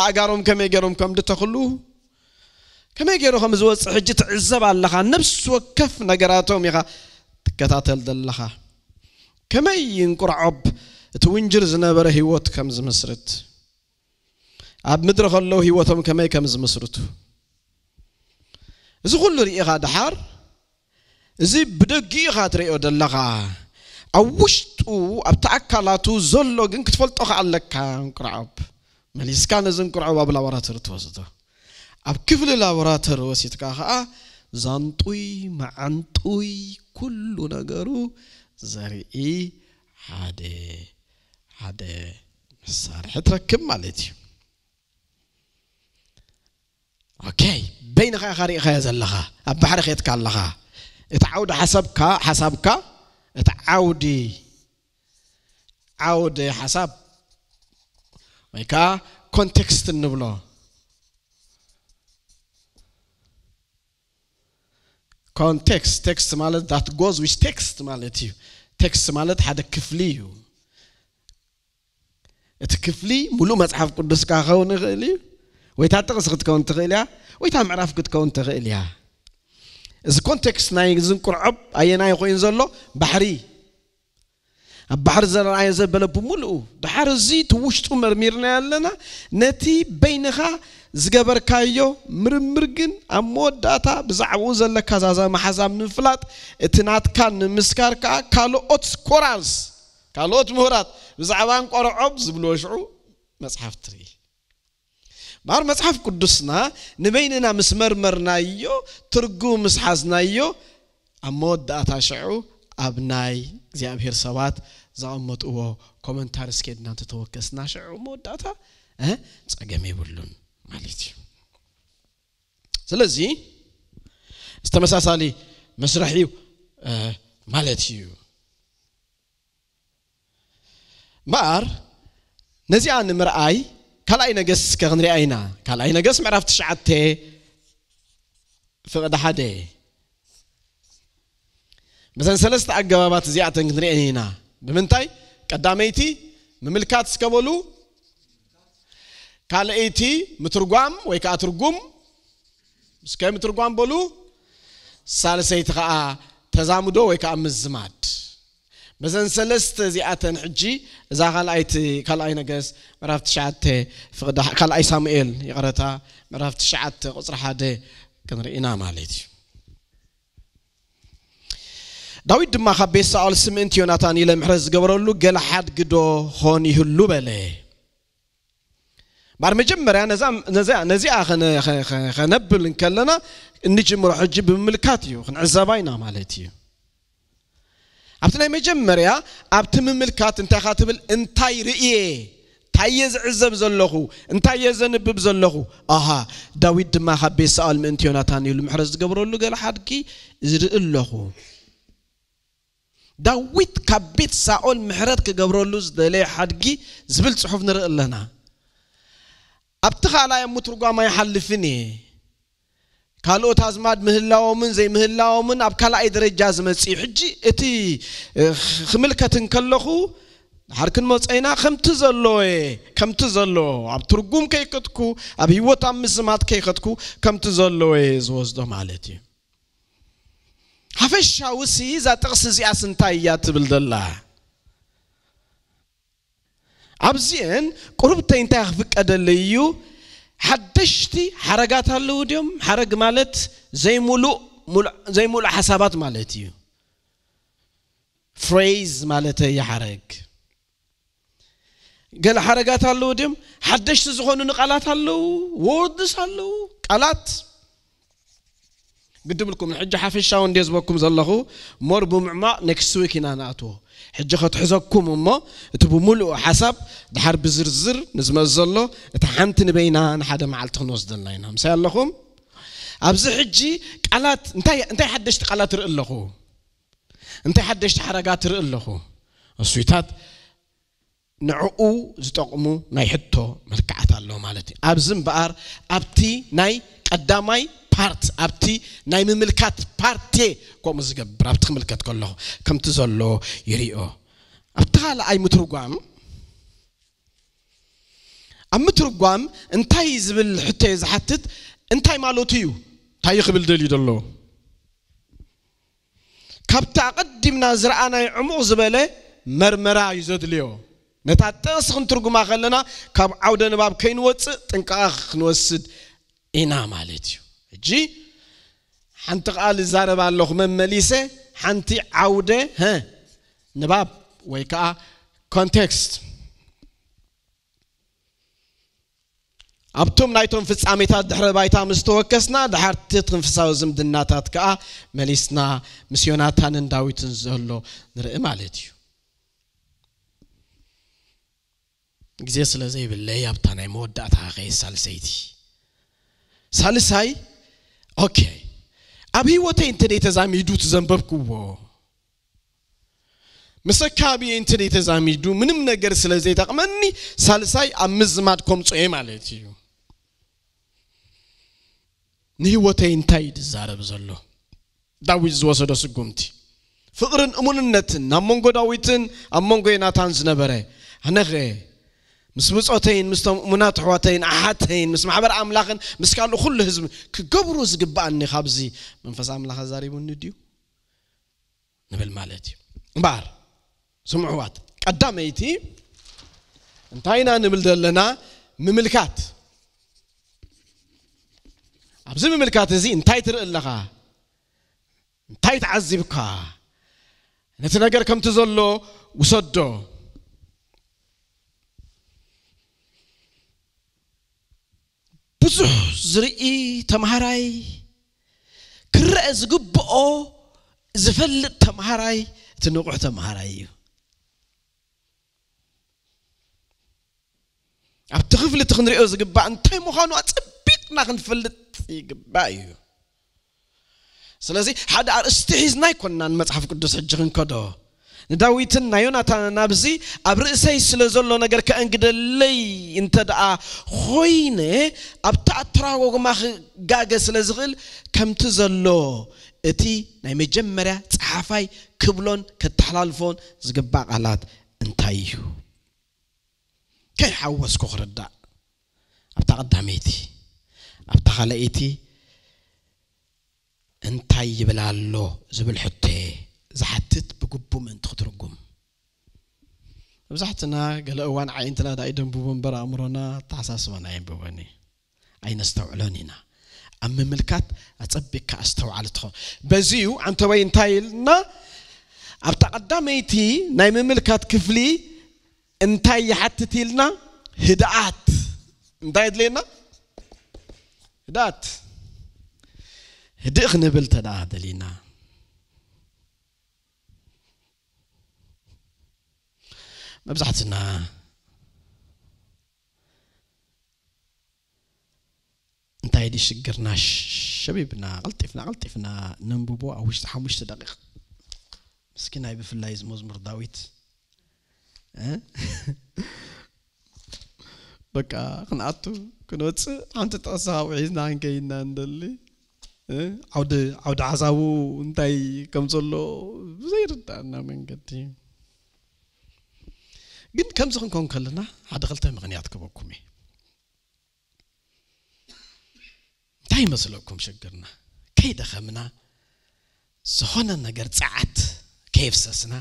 اعقارهم كمي غيرو كم دتخلو كما يقولون زوج حجة عزب على لخا نفس وكف نجراتهم يخا تكتاتل دل لخا كما ينقر عب توينجر زنابر هيوت كم زمسرت عب مدرخ الله هيوتهم كما كم زمسرتو إذا قلنا رأي هذا حار إذا بدقي هذا رأي هذا لغا أوشتو أبتأكلاتو زلو جنك تفلتوخ على لكا نقر عب مليس كان زنقر عب أبلا وراتر توزدو أب كفل لابراتر وسيت كاها زانتوي معنتوي كل نجارو زرعي حدا حدا صار حتركب مالتي أوكي بين خا خاري خا زلها أب بحر خيت كلها اتعود حسبك حسبك اتعودي عودي حسب ويكا كونتكست نبلو ኮንቴክስት ቴክስት ማለት ዳት ጎዝ ዊች ቴክስት ማለት እዩ ቴክስት ማለት ሓደ ክፍሊ እዩ እቲ ክፍሊ ሙሉእ መፅሓፍ ቅዱስ ካ ክኸውን ይኽእል እዩ ወይታ ጥቕስ ክትከውን ትኽእል እያ ወይታ ምዕራፍ ክትከውን ትኽእል እያ እዚ ኮንቴክስት ናይ ዝንቁርዕብ ኣየናይ ኮይኑ ዘሎ ባሕሪ ኣብ ባሕሪ ዘረኣየ ዘበለ ብሙሉኡ ድሓር እዚ እቲ ውሽጡ መርሚርና ኣለና ነቲ በይንኻ ዝገበርካዮ ምርምር ግን ኣብ መወዳእታ ብዛዕባኡ ዘለካ ዛዛ መሓዛብ ንምፍላጥ እቲ ናትካ ንምስካር ከዓ ካልኦት ስኮራርስ ካልኦት ምሁራት ብዛዕባ ንቆርዖም ዝብልዎ ሽዑ መፅሓፍ ትርኢ ማር መፅሓፍ ቅዱስና ንበይንና ምስ መርመርናዮ ትርጉም ምስ ሓዝናዮ ኣብ መወዳእታ ሽዑ ኣብ ናይ እግዚኣብሔር ሰባት ዘቐመጥዎ ኮመንታሪ ስኬድና እንተተወከስና ሽዑ መወዳእታ ፀገም ይብሉን ማለት እዩ ስለዚ ዝተመሳሳሊ መስራሕ እዩ ማለት እዩ እምበር ነዚኣ ንምርኣይ ካልኣይ ነገስ ከ ክንሪኣ ኢና ካልኣይ ነገስ ምዕራፍ ትሽዓተ ፍቕዲ ሓደ በዘን ሰለስተ ኣገባባት እዚኣተን ክንሪአን ኢና ብምንታይ ቀዳመይቲ ምምልካት ዝከበሉ ካልአይቲ ምትርጓም ወይ ከዓ ትርጉም ምስከይ ምትርጓም በሉ ሳልሰይቲ ከዓ ተዛምዶ ወይ ከዓ ምዝማድ በዘን ሰለስተ እዚኣተን ሕጂ እዛ ካልኣይቲ ካልኣይ ነገስ ምዕራፍ ትሽዓተ ፍቅዲ ካልኣይ ሳሙኤል ይቀረታ ምዕራፍ ትሽዓተ ቁፅሪ ሓደ ክንርኢና ማለት እዩ ዳዊት ድማ ካብ ቤት ሳኦል ስምእንቲ ዮናታን ኢለ ምሕረት ዝገበረሉ ገለ ሓድግዶ ኾን ይህሉ በለ بار مجمر يعني نزام نزاع نزاع خن خن خنبل نكلنا النجم راح يجيب ملكاتيو خن عزباينا مالتيو أبتناي مجمر يا أبت من ملكات انت خاتم الانتاي رئي تايز عزب زلخو انتاي زنب بزلخو اها داويد ما خبي سأل من انتيو ناتاني المحرز قبرو اللو قال حدكي زرق اللخو داويد كبيت سأل محرز قبرو اللو زدلي حدكي زبل صحف نرق لنا ابتخالا يمترقوا ما يحلفني قالوا تازماد مهلا ومن زي مهلا ومن ابكالا ايدري جازم اتي خملكة انكلخو حركن ما تسعينا خم تزلو خم تزلو اب ترقوم كي قدكو اب هيوت ام مزمات كي قدكو خم تزلو زوز دو مالتي هفش شاوسي زا تغسزي يا تبلد أبزين قرب تين تعرفك أدليو حدشتي حرقات هالوديوم حرق مالت زي ملو مل زي ملو حسابات مالتيو فريز مالت هي حرق قال حرقات هالوديوم حدشت زخون نقلات هالو ووردس هالو قلات قدم لكم الحجة حفشة ونديز بكم زلخو مور بمعماء نكسويك ناناتو حجة خطحزكم أمة تبو ملء حسب دحر بزرزر نزم الزلو تحنت نبينا نحدا معلتهم نصدن لنا مسأل لكم أبز حجي قالت انتي انتي حدش قالت رأي الله انتي حدش حرقات رأي الله السويتات نعو زتقمو نيحتو ملكعت الله مالتي أبزم بار أبتي ناي قداماي ፓርት ኣብቲ ናይ ምምልካት ፓርቴ ከምኡ ዝገብር ኣብቲ ክምልከት ከለኹ ከምቲ ዘሎ ይርኦ ኣብቲ ካልኣይ ምትርጓም ኣብ ምትርጓም እንታይ ዝብል ሕቶ ዝሓትት እንታይ ማለቱ እዩ እንታይ ክብል ደልዩ ዘሎ ካብቲ ኣቐዲምና ዝረኣናይ ዕሙቕ ዝበለ መርመራ እዩ ዘድልዮ ነታ ጥቕስ ክንትርጉማ ከለና ካብ ዓውደ ንባብ ከይንወፅእ ጥንቃ ክንወስድ ኢና ማለት እዩ ሕጂ ሓንቲ ከዓ ዝዛረብ ኣለኹ መመሊሰ ሓንቲ ዓውደ ንባብ ወይ ከዓ ኮንቴክስት ኣብቶም ናይቶም ፍጻሜታት ድሕረ ባይታ ምስ ተወከስና ድሓርቲ ትንፍሳዊ ዝምድናታት ከዓ መሊስና ምስ ዮናታንን ዳዊትን ዘሎ ንርኢ ማለት እዩ ግዜ ስለ ዘይብለይ ኣብታ ናይ መወዳእታ ኸየ ሳልሰይቲ ሳልሳይ ኦኬ ኣብ ሂወተይ እንተደይ ተዛሚዱ ትዘንበብክዎ ምስ ኣካባቢየ እንተደይ ተዛሚዱ ምንም ነገር ስለ ዘይጠቕመኒ ሳልሳይ ኣብ ምዝማድ ከምፅየ ማለት እዩ ንህወተይ እንታይ ይትዛረብ ዘሎ ዳዊት ዝወሰዶ ስጉምቲ ፍቕርን እሙንነትን ኣብ መንጎ ዳዊትን ኣብ መንጎ ዮናታን ዝነበረ ኣነኸ ምስ ምፆተይን ምስቶም እሙናት ኣሕዋተይን ኣሓተይን ምስ ማሕበር ኣምላኽን ምስ ካልእ ኩሉ ህዝቢ ክገብሩ ዝግባአኒ ካብዚ መንፈስ ኣምላኽ ኣዛሪቡኒ ድዩ ንብል ማለት እዩ እምበር ስምዕዋት ቀዳመይቲ እንታይ ኢና ንብል ዘለና ምምልካት ኣብዚ ምምልካት እዚ እንታይ ትርኢ ኣለኻ እንታይ ትዓዚብካ ነቲ ነገር ከምቲ ዘሎ ውሰዶ ብዙሕ ዝርኢ ተምሃራይ ክረአ ዝግብኦ ዝፈልጥ ተምሃራይ እቲ ንቑሕ ተምሃራይ እዩ ኣብቲ ክፍሊ እቲ ክንሪኦ ዝግባእ እንታይ ምዃኑ ኣፀቢቕና ክንፈልጥ ይግባእ እዩ ስለዚ ሓደ ኣርእስቲ ሒዝና ይኮንና ንመፅሓፍ ቅዱስ ሕጂ ክንከዶ ዳዊትን ናይ ዮናታንን ኣብዚ ኣብ ርእሰይ ስለ ዘሎ ነገር ከእንግደለይ እንተ ደኣ ኮይነ ኣብታ ኣተራጎጉማ ክጋገ ስለ ዝኽእል ከምቲ ዘሎ እቲ ናይ መጀመርያ ፀሓፋይ ክብሎን ከተሓላልፎን ዝግባእ ቃላት እንታይ እዩ ከይሓወስኩ ክርዳእ ኣብታ ቀዳመይቲ ኣብታ ካልአይቲ እንታይ ይብላ ኣሎ ዝብል ሕቶየ زحتت بقبو من تخترقم مزحتنا قال اوان عين تلا دا ايدن بوبن برا امرنا تحساس وانا عين بوبني عين استوعلونينا اما ملكات اتسبك استوعلتها بزيو انت وين تايلنا ابتا قدامتي نايم ملكات كفلي انتاي يحتتي لنا هداعات انتايد لنا هداعات هدئخ نبل تدا دلينا مبزحتنا انت هيدي شقرنا شبيبنا غلطفنا غلطفنا ننبوبو او وش حمش دقيق مسكين هاي بفلاي مزمر داويت بكا خناتو كنوتس عم تتوسع وعيزنا عنكينا ندلي عود عود عزاو انتي كم زلو زي انا من قديم ግን ከምዚ ክንከውን ከለና ሓደ ክልተ ምክንያት ክበኩም እየ እንታይ ይመስለኩም ሽግርና ከይደኸምና ዝኾነ ነገር ፀዓት ከየፍሰስና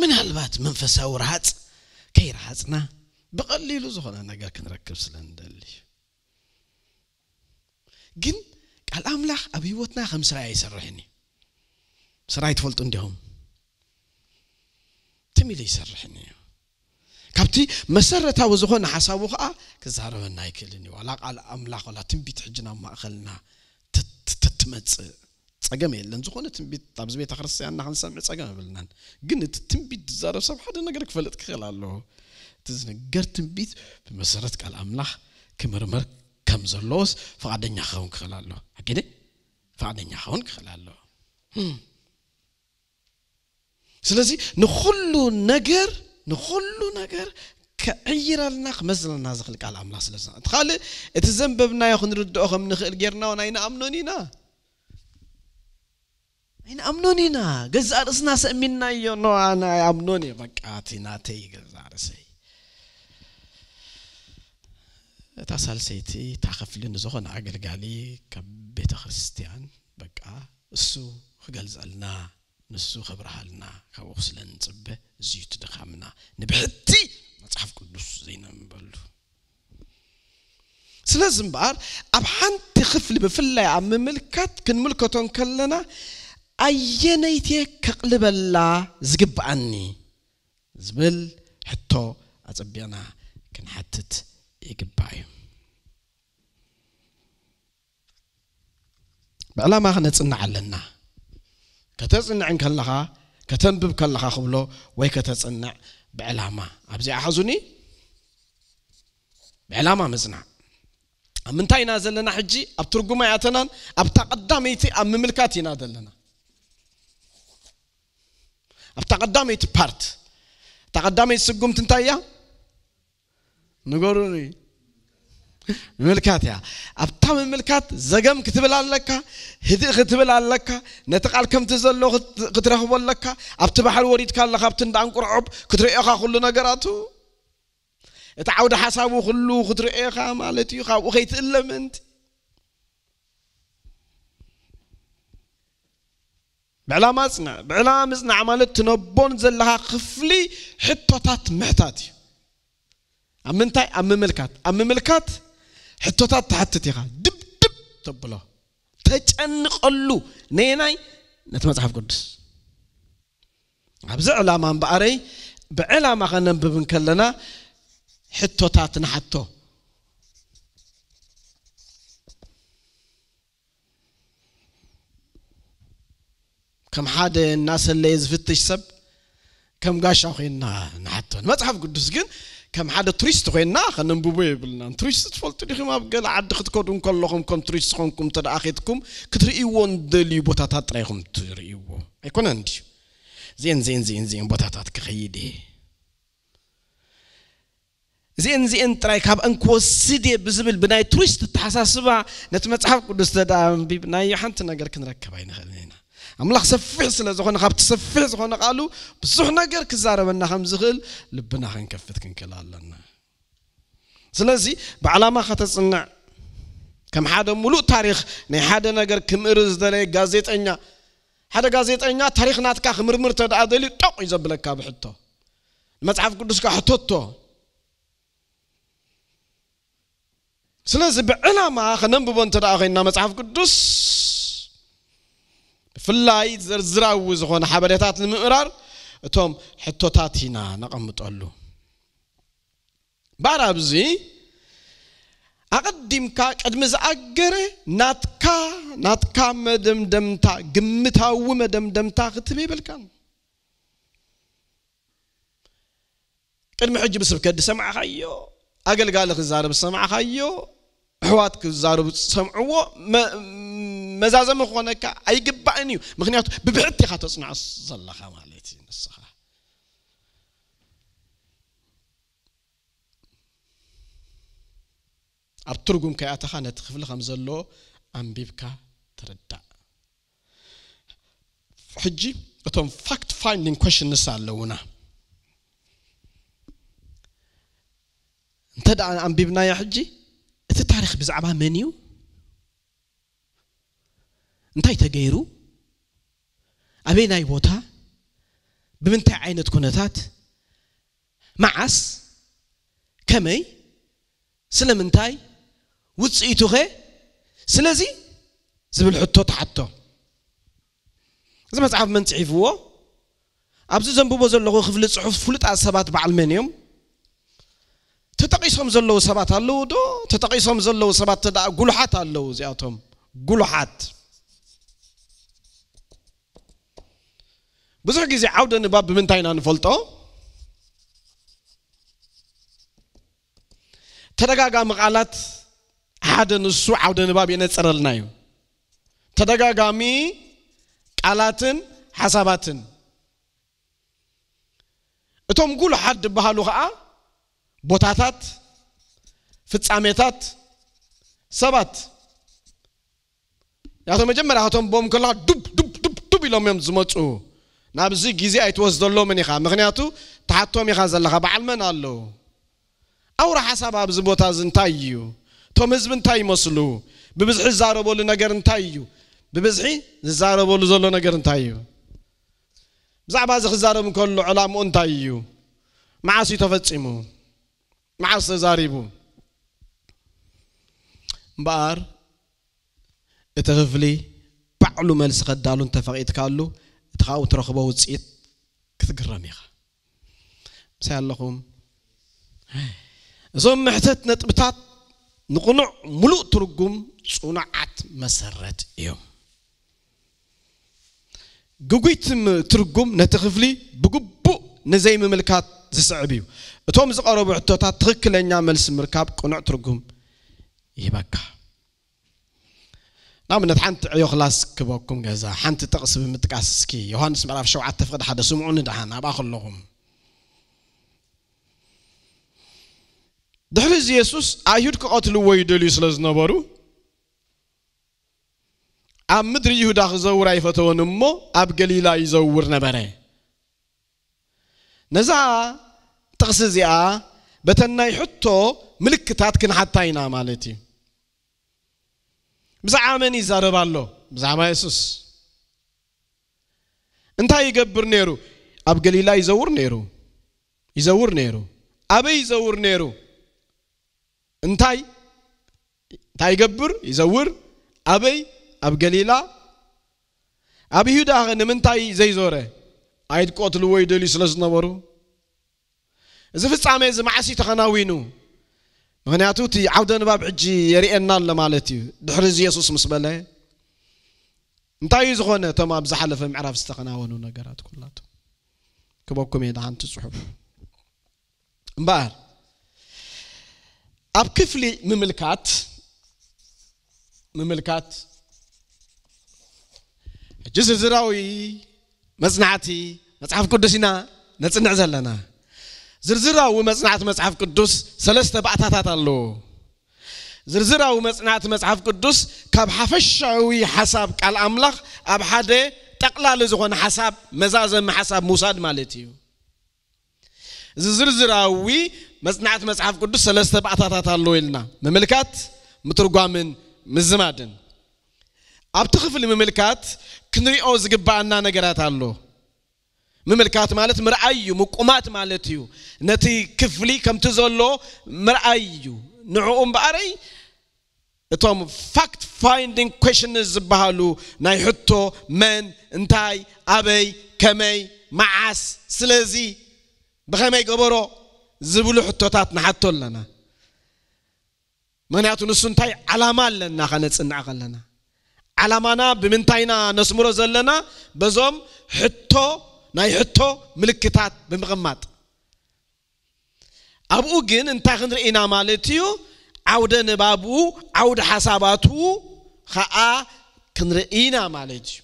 ምናልባት መንፈሳዊ ረሃፅ ከይረሃፅና ብቐሊሉ ዝኾነ ነገር ክንረክብ ስለ ንደሊ ግን ቃል ኣምላኽ ኣብ ሂወትና ከም ስራይ ኣይሰርሕን እዩ ስራይ ትፈልጡ እንዲሆም ትሚሉ ይሰርሕን እዩ ካብቲ መሰረታዊ ዝኾነ ሓሳቡ ከዓ ክዛረበና ኣይክእልን እዩ ዋላ ቃል ኣምላኽ ዋላ ትንቢት ሕጅና ማእኸልና ተትመፅእ ፀገም የለን ዝኾነ ትንቢት ኣብዚ ቤተ ክርስትያንና ክንሰምዕ ፀገም የብልናን ግን እቲ ትንቢት ዝዛረብ ሰብ ሓደ ነገር ክፈልጥ ክኽእል ኣለዎ እቲ ዝንገር ትንቢት ብመሰረት ቃል ኣምላኽ ክምርምር ከም ዘለዎስ ፍቓደኛ ክኸውን ክኽእል ኣለዎ ኣገደ ፍቓደኛ ክኸውን ክኽእል ኣለዎ ስለዚ ንኩሉ ነገር ንኩሉ ነገር ክዕይረልና ክመስለና ዝኽእል ቃል ኣምላኽ ስለ እቲ ካልእ እቲ ዘንበብናዮ ክንርድኦ ከም ንኽእል ጌርና ኣይንኣምኖን ኢና ኣይንኣምኖን ኢና ገዛ ርእስና ሰእሚናዮ ነዋና ኣይኣምኖን እየ በቃ እቲ ናተይ ገዛ ርእሰይ እታ ሳልሰይቲ እታ ከፍሊ ንዝኾነ ኣገልጋሊ ካብ ቤተ ክርስትያን በቃ እሱ ክገልፀልና نسو خبرهالنا كوخسلن تبة زيت دخمنا نبحتي ما تعرف قدوس زينا من بلو سلازم بار أب حنت خفل بفلا يا عم ملكات كن ملكتون كلنا أيّنا يتيه كقلب الله زقب عني زبل حتو أتبينا كن حتت يقبايو بعلا ما غنتصنع لنا كتصنع عن كلها كتنبب كلها خبله وي كتصنع بعلامة أبزي أحزني بعلامة مزنا من تاي نازل لنا حجي أبترقو ما يعتنان أبتقدميتي أم ملكاتي نازل لنا أبتقدميتي بارت تقدميتي سقوم تنتايا نقولوني ملكات يا أبتم الملكات زقم كتب على لك هذي كتب على لك نتقال كم تزل له قدره ولا لك أبتبع الوريد قال لك أبتن دانك رعب قدر إخا كل نجاراته تعود حسابه كله قدر إخا مالتي يخا وخيت إلا منت بعلا مسنا بعلا مسنا عملت نبون زلها خفلي حتى تات محتاتي أمنتي أم ملكات ملكات, أم ملكات ሕቶታት ተሓትት ኢኻ ድብድብ ተብሎ ተጨንቐሉ ነየናይ ነቲ መፅሓፍ ቅዱስ ኣብዚ ዕላማ እምበኣረይ ብዕላማ ከነንብብን ከለና ሕቶታት ንሓቶ ከም ሓደ እናሰለየ ዝፍትሽ ሰብ ከም ጋሻ ኮይንና ንሓቶ ንመፅሓፍ ቅዱስ ግን كم حدا تريست غير ناخ انا مبويبل نان تريست فولت لي خيما بقال عاد خدكو دون كلهم كون تريست خونكم تر اخيتكم كتر ايوون دلي بوتاتا تريهم تر ايوو ايكون عندي زين زين زين زين بوتاتا كخيدي زين زين تراي كاب انكو سيدي بزبل بناي تريست تحساسبا نتمتحف قدس تدام بناي حنت نقر كنركب اينا خلينا أملاخ سفيح سلا زخون خاب تسفيح زخون قالو بصح نقر كزارة بنا خمس غل لبنا خن كفت كن كلا لنا سلازي بعلامة خاتصنع كم حدا ملو تاريخ ني حدا نقر كم إرز دلي قازيت أنيا حدا قازيت أنيا تاريخ ناتكا خمر مرتد عدلي طوق يزبلك كاب حتو المتعف قدسك حتوتو سلازي بعلامة خنن ببنتر أخينا متعف قدس فلاي زرزراو زخون حبريتات المقرار اتوم حتو تاتينا نقم تقولو بارابزي أقدم كا أدمز أجر ناتكا ناتكا مدم دم تا جمتا وما دم دم تا بالكان كلمة حج بس بكد سمع خيو أقل قال لك زارب خيو حوات كزارب سمعوا مزازم خونك اي جبعني مخنيات ببعتي خا تصنع الصلخه مالتي نسخه ابترغم كي اتخانه تخفل أم امبيبكا تردا حجي اتوم فاكت فايندينغ كويشن نسالونا انت دا امبيبنا يا حجي انت تاريخ بزعبه منيو انتي تغيرو ابين اي بوتا بمنتا عينت كنتات معس كمي سلمنتاي وصيتو خي سلازي زبل حتو تحتو زعما صعب من تعيفو ابزو زنبو زلو خفل صحف فلط اسبات بعل منيوم تتقيسهم زلو سبات اللو دو تتقيسهم زلو سبات تدا قلحات اللو زياتهم قلحات ብዙ ጊዜ ዓውደ ንባብ ብምንታይ ኢና ንፈልጦ ተደጋጋሚ ቃላት ሓደ ንሱ ዓውደ ንባብ የነፀረልና እዩ ተደጋጋሚ ቃላትን ሓሳባትን እቶም ጉሉሓት ዝበሃሉ ከዓ ቦታታት ፍጻሜታት ሰባት ያቶ መጀመርያ ከቶም ቦም ከላ ዱብ ዱብ ዱብ ዱብ ኢሎም እዮም ዝመፁ نابزي جيزي ايت واز مني خا مغنياتو تحطو مي خا خا بعل من او راح حساب ابز بوتا تايو توم بن تاي مسلو ببزح زارو بول نغر نتايو ببزح زارو بول زولو نغر نتايو بزعبا زخ زارو من كل علام انتايو معاصي تفصيمو معاصي زاريبو بار اتغفلي بعلو ملس خدالو انتفق تخاو ترخبه وصيت كتقرم يخا مساء لكم زوم محتت نطبطات نقنع ملوء ترقم صنعت مسرت يوم ጉጉይት ትርጉም ነቲ ክፍሊ ብግቡእ ንዘይ ምምልካት ዝስዕብ እዩ እቶም ዝቐረቡ ሕቶታት ትኽክለኛ መልሲ ምርካብ ቅኑዕ ትርጉም ይበካ ንኣብነት ሓንቲ ዕዮ ክላስ ክበኩም ገዛ ሓንቲ ጥቕሲ ብምጥቃስ እስኪ ዮሃንስ ምዕራፍ ሸውዓተ ፍቕድ ሓደ ስምዑ ንድሓን ኣብኣ ከለኹም ድሕሪ እዚ የሱስ ኣይሁድ ክቐትልዎ ይደልዩ ስለ ዝነበሩ ኣብ ምድሪ ይሁዳ ክዘውር ኣይፈተወን እሞ ኣብ ገሊላ ይዘውር ነበረ ነዛ ጥቕሲ እዚኣ በተን ናይ ሕቶ ምልክታት ክንሓታ ኢና ማለት እዩ ብዛዕባ መን ይዛረብ ኣሎ ብዛዕባ የሱስ እንታይ ይገብር ነይሩ ኣብ ገሊላ ይዘውር ነይሩ ይዘውር ነይሩ ኣበይ ይዘውር ነይሩ እንታይ እንታይ ይገብር ይዘውር ኣበይ ኣብ ገሊላ ኣብ ይሁዳ ኸ ንምንታይ ዘይዞረ ኣይትቆትልዎ ይደልዩ ስለ ዝነበሩ እዚ ፍጻሜ እዚ ማዓሲ ተኸናዊኑ ምክንያቱ እቲ ዓውደ ንባብ ሕጂ የርእየና ኣሎ ማለት እዩ ድሕሪ እዚ የሱስ ምስ በለ እንታይ እዩ ዝኾነ እቶም ኣብ ዝሓለፈ ምዕራፍ ዝተኸናወኑ ነገራት ኩላቱ ክበኩም እየ ሓንቲ ፅሑፍ እምበኣር ኣብ ክፍሊ ምምልካት ምምልካት ሕጂ ዝርዝራዊ መፅናዕቲ መፅሓፍ ቅዱስ ኢና ነፅንዕ ዘለና زرزراو مصنعت مصحف قدوس سلسة بعتاتات الله زرزراو مصنعت مصحف قدوس كاب حفشعوي حساب كالأملاق أب حدي تقلال زخون حساب مزازم حساب موساد مالتي زرزراوي مصنعت مصحف قدوس سلسة بعتاتات الله إلنا مملكات مترقامن مزمادن أبتخف مملكات كنري أوزق بأننا نقرات الله مملكات مالت مرأيو مقومات مالتيو نتي كفلي كم تزولو مرأيو نعوم بأري اتوم فاكت فايندين كويشنز بحالو نايحطو من انتاي ابي كمي معاس سلازي بخمي قبرو زبولو حطوتات نحطو لنا من ياتو نسو انتاي علامال لنا خانت سنعقل لنا علامانا بمنتاينا نسمرو زلنا بزوم حطو ናይ ሕቶ ምልክታት ብምቕማጥ ኣብኡ ግን እንታይ ክንርኢና ማለት እዩ ዓውደ ንባብኡ ዓውደ ሓሳባቱ ከዓ ክንርኢና ማለት እዩ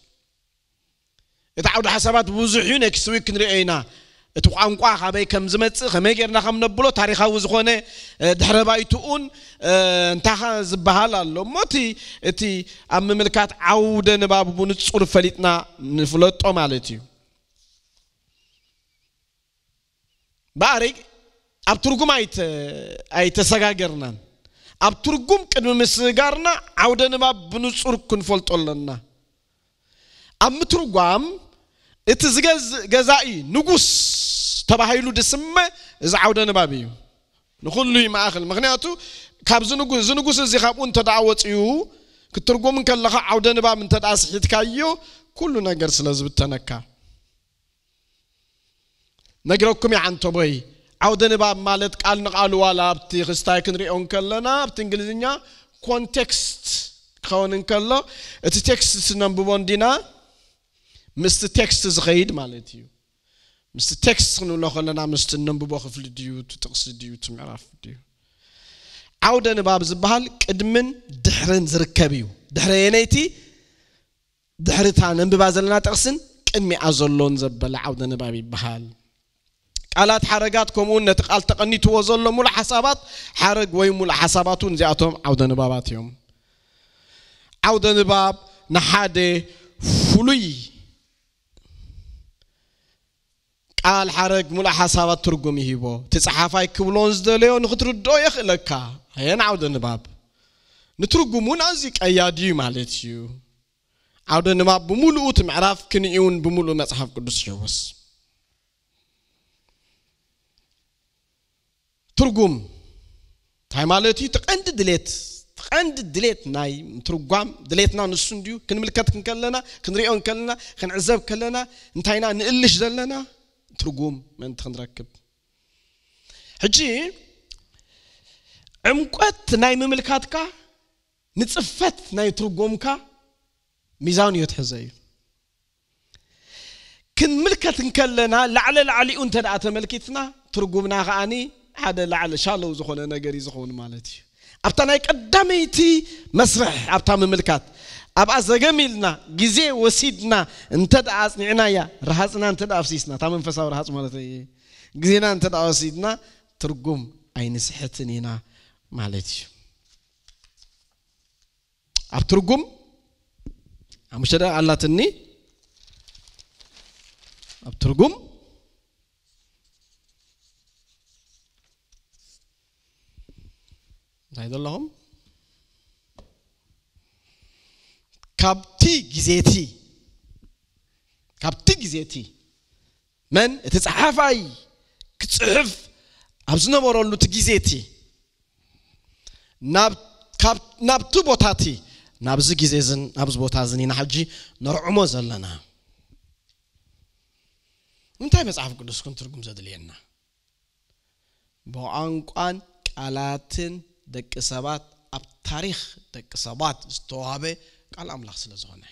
እቲ ዓውደ ሓሳባት ብብዙሕ እዩ ኔክስት ዊክ ክንሪኦ ኢና እቲ ቋንቋ ካበይ ከም ዝመፅእ ከመይ ጌርና ከም ነብሎ ታሪካዊ ዝኾነ ድሕረ ባይትኡን እንታኻ ዝበሃል ኣሎ እሞ እቲ ኣብ ምምልካት ዓውደ ንባብ ብንፁር ፈሊጥና ንፍለጦ ማለት እዩ بارك أب ترجم أيت أيت سجاجرنا أب ترجم كن مسجارنا عودنا ما بنصور كن فلت لنا أم ترجم اتزجز جزائي نجوس تبهيلو دسمة إذا عودنا ما بيو نقول له ما أخل مغنياتو كاب زنجوس زنجوس زي خاب أنت يو كترجم كن لخ ما من تدعس حيت كايو كل نجار سلازب تنكا نجركم يعنتبي عودنا باب مالت قال نقال ولا بتي خستاي كنري اون كلنا بتنجلزنيا كونتكست خون ان كلا اتي تكست نمبر 1 دينا مست تكست زغيد مالتي مست تكست نقول لنا مست نمبر 1 في ديو تتقس ديو تعرف ديو عودنا باب زبال قدمن دحرن زركبيو دحرينيتي دحرتان انبي بازلنا تقسن قدمي ازلون زبل عودنا باب يبحال قالات حرقاتكم ون تقال تقني توزل مول حسابات حرق وي مول حسابات زياتهم عود نبابات يوم عود نباب نحادي فلوي قال حرق مول حسابات ترقم هيبو تصحافاي كبلون زدليو نخطر الدو يخلكا هين عود نباب نترقمون ازيك ايادي مالتيو عود نباب بمولو تمعرف كنيون بمولو مصحف قدس يوسف ترجم تاي مالتي تقند دليت تقند دليت ناي ترجم دليتنا نسنديو كنملكات كلنا كنريون كلنا كنعزب كلنا نتاينا نقلش دلنا ترجم من تنركب حجي عمقت ناي مملكاتك نتصفت ناي ترجمك ميزان يتحزي كن ملكة كلنا لعل العلي أنت رأت ملكتنا ترجمنا غاني ሓደ ላዕሊ ሻለው ዝኾነ ነገር እዩ ዝኸውን ማለት እዩ ኣብታ ናይ ቀዳመይቲ መስርሕ ኣብታ ምምልካት ኣብኣ ዘገም ኢልና ግዜ ወሲድና እንተ ደኣ ኣፅኒዕና እያ ረሃፅና እንተ ደኣ ኣፍሲስና እታ መንፈሳዊ ረሃፅ ማለት እዩ ግዜና እንተ ደኣ ወሲድና ትርጉም ኣይንስሕትን ኢና ማለት እዩ ኣብ ትርጉም ሓሙሽተ ኣላትኒ ኣብ ትርጉም አይደለሁም ካብቲ ግዜቲ ካብቲ ግዜቲ መን እቲ ፀሓፋይ ክፅሕፍ ኣብ ዝነበረሉ እቲ ግዜቲ ናብቲ ቦታቲ ናብዚ ግዜ ዝን ኣብዚ ቦታ ዝን ኢና ሕጂ ነርዕሞ ዘለና እንታይ መፅሓፍ ቅዱስ ክንትርጉም ዘድልየና ብቋንቋን ቃላትን ደቂ ሰባት ኣብ ታሪክ ደቂ ሰባት ዝተዋህበ ቃል ኣምላኽ ስለ ዝኾነ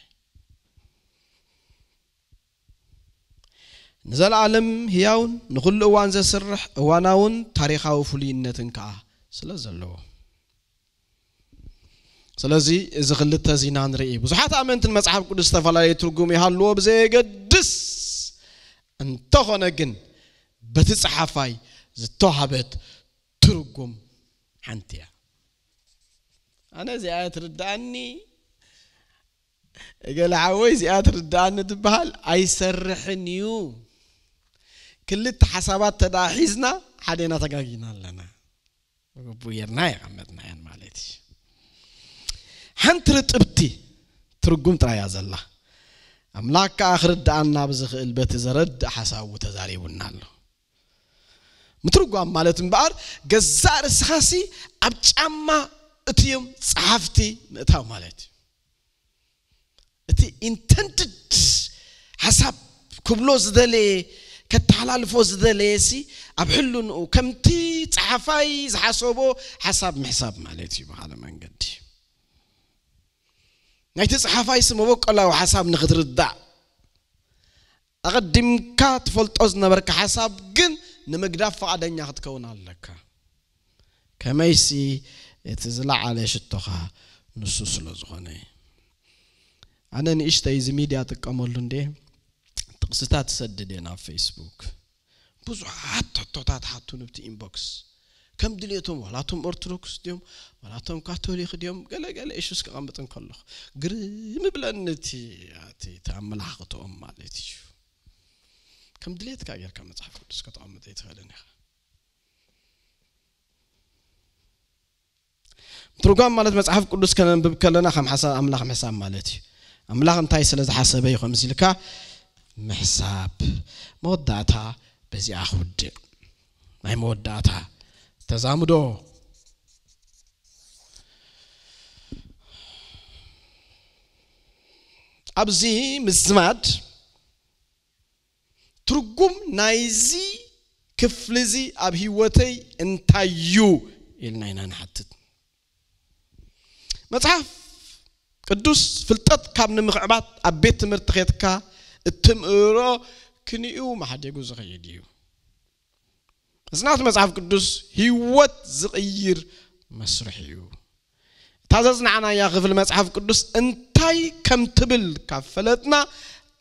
ንዘለዓለም ህያውን ንኩሉ እዋን ዘስርሕ እዋናውን ታሪካዊ ፍሉይነትን ከዓ ስለ ዘለዎ ስለዚ እዚ ክልተ ዚና ንርኢ ብዙሓት ኣመንትን መፅሓፍ ቅዱስ ዝተፈላለየ ትርጉም ይሃልዎ ብዘየገድስ እንተኾነ ግን በቲ ፀሓፋይ ዝተዋሃበት ትርጉም ሓንቲያ ኣነ እዚኣ ትርዳእኒ ገለ ዓወይ እዚኣ ትርዳእኒ ትበሃል ኣይሰርሕን እዩ ክልተ ሓሳባት ተዳ ሒዝና ሓደና ተጋጊና ኣለና ብግቡ ጌርና ይቐመጥና እየን ማለት እዩ ሓንቲ ርጥብቲ ትርጉም ጥራይ እያ ዘላ ኣምላክ ከዓ ክርዳኣና ብዝኽእል በቲ ዘረድእ ሓሳቡ ተዛሪቡና ኣሎ مترقوان مالتن بار قزار السخاسي أبج أما اتيوم صحفتي نتاو مالت اتي انتنتد حساب كبلوز دالي كتحلال فو زدالي سي أبحلو نقو كمتي صحفاي زحاسوبو حساب محساب مالتي بحالة من قدي نايت صحفاي سموك الله حساب نغدر الدع أقدم كات فولت أزنا بركة حساب جن نمقدف فعدين ياخد كون لك كما يسي تزلع على شتوخا نصوص لزغني أنا نشتي زميدي أتكاملون دي تقصتات سددين على فيسبوك بوزو حتى توتات حتون بتي إنبوكس كم دليتهم ولا توم أرثوذكس ديهم ولا توم كاثوليك ديهم قال قال إيش اسمك عم بتنقله قريب بلنتي أتي تعمل حقتهم مالتي شو كم دليت كاير كم تحفظ بس كتعم ديت هذا نخ مترقام مالت مصحف قدس كان ببك لنا خم حساب املاح حساب مالتي املاح انت هاي سلاز حسابي يخم زلكا محساب موداتا بزي اخد ماي موداتا تزامدو ابزي مسمات ትርጉም ናይዚ ክፍል እዚ ኣብ ሂወተይ እንታዩ ኢልና ኢና ንሓትት መፅሓፍ ቅዱስ ፍልጠት ካብ ንምኽዕባት ኣብ ቤት ትምህርቲ ኬትካ እትምእሮ ክንኡ ማሓደጉ ዝኸይድ እዩ እፅናት መፅሓፍ ቅዱስ ሂወት ዝቕይር መስርሕ እዩ እታ ዘፅናዕናያ ክፍሊ መፅሓፍ ቅዱስ እንታይ ከም ትብል ካብ ፈለጥና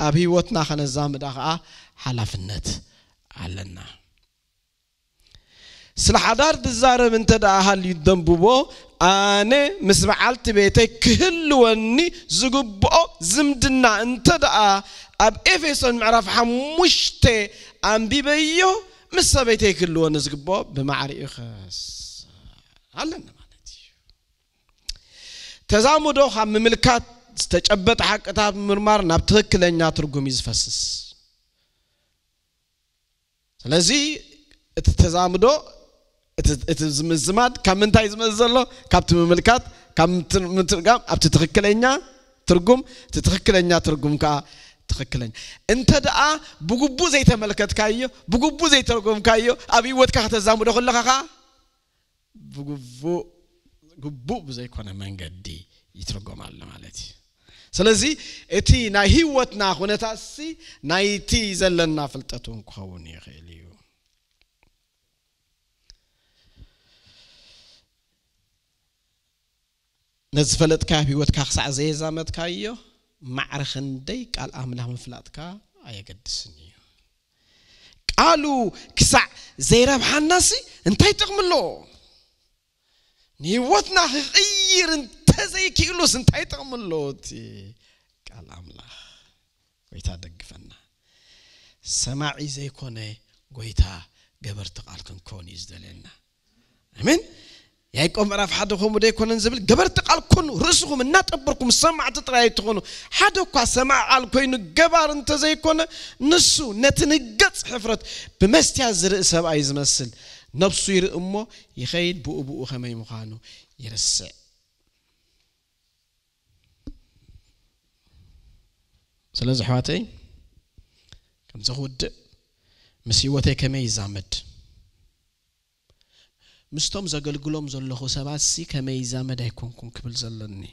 ኣብ ሂወትና ከነዛምዳ ከዓ ኃላፊነት አለና ስለ ሓዳር ትዛረብ እንተ ደኣ ሃልዩ ደንብቦ ኣነ ምስ በዓልቲ ቤተይ ክህልወኒ ዝግብኦ ዝምድና እንተ ደኣ ኣብ ኤፌሶን ምዕራፍ ሓሙሽተ ኣንቢበዮ ምስ ሰበይተይ ክህልወኒ ዝግብኦ ብማዕሪኡ ኣለና ማለት እዩ ተዛሙዶ ካብ ምምልካት ዝተጨበጠ ሓቅታት ምርማር ናብ ትክክለኛ ትርጉም እዩ ዝፈስስ ስለዚ እቲ ተዛምዶ እቲ ዝምዝማድ ካብ ምንታይ ዝመዝ ዘሎ ካብቲ ምምልካት ካብ ምትርጋም ኣብቲ ትኽክለኛ ትርጉም እቲ ትኽክለኛ ትርጉም ከዓ ትኽክለኛ እንተ ደኣ ብግቡእ ዘይተመልከትካዮ ብግቡእ ዘይተረጎምካዮ ኣብ ህይወትካ ክተዛምዶ ከለካ ከዓ ብግቡእ ግቡእ ብዘይኮነ መንገዲ ይትርጎማሉ ማለት እዩ سلزي اتي نهيوت نهونتاسي نيتي زلنا فلتاتون كوني غيليو نزفلت كابي وكاس عزيزا متكايو معرخن ديك الاملام فلاتكا ايجد سني قالو كسع زيرب حناسي انتي تغملو نيوتنا غير انت ነዘይ ክእሉስ እንታይ ጥቕሚ ኣለዎ እቲ ቃል ኣምላኽ ጎይታ ደግፈና ሰማዒ ዘይኮነ ጎይታ ገበርቲ ቃል ክንከውን እዩ ዝደልየና ኣሜን ያዕቆብ ምዕራፍ ሓደ ከምኡ ደይኮነን ዝብል ገበርቲ ቃል ኮኑ ርእስኹም እናጠበርኩም ሰማዕቲ ጥራይ ትኾኑ ሓደ እኳ ሰማዕ ቃል ኮይኑ ገባር እንተዘይኮነ ንሱ ነቲ ንገፅ ሕፍረት ብመስትያት ዝርኢ ሰብኣይ ዝመስል ነብሱ ይርኢ እሞ ይኸይድ ብኡ ብኡ ኸመይ ምዃኑ ይርስዕ ስለዚ ኣሕዋተይ ከምዚ ክውድእ ምስ ሂወተይ ከመይ ይዛመድ ምስቶም ዘገልግሎም ዘለኹ ሰባት ሲ ከመይ ይዛመድ ኣይኮንኩም ክብል ዘለኒ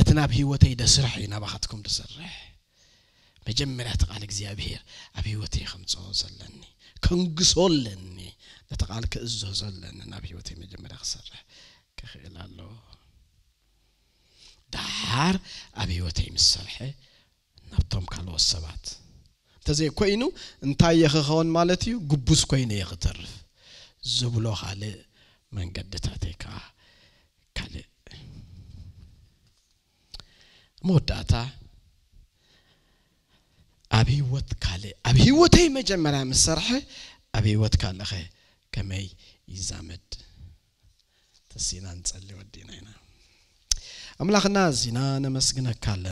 እቲ ናብ ሂወተይ ደስራሕ እዩ ናባኻትኩም ድሰርሕ መጀመርያ እቲ ቃል እግዚኣብሄር ኣብ ሂወተይ ከምፅኦ ዘለኒ ከንግሶ ኣለኒ ነቲ ቃል ክእዞ ዘለኒ ናብ ሂወተይ መጀመርያ ክሰርሕ ክኽእል ኣለዎ ዳሃር ኣብ ሂወተይ ምስ ሰርሐ ናብቶም ካልኦት ሰባት እንተዘይ ኮይኑ እንታይ የክኸውን ማለት እዩ ጉቡስ ኮይኑ እየ ዝብሎ ካልእ መንገድታተይ ከዓ ካልእ መወዳእታ ኣብ ሂወት ካልእ ኣብ ሂወተይ መጀመርያ ምስ ሰርሐ ኣብ ሂወት ካልእ ኸ ከመይ ይዛመድ ተሲና ንጸሊ ወዲና ኢና أملاخ نازينا نمسقنا كالا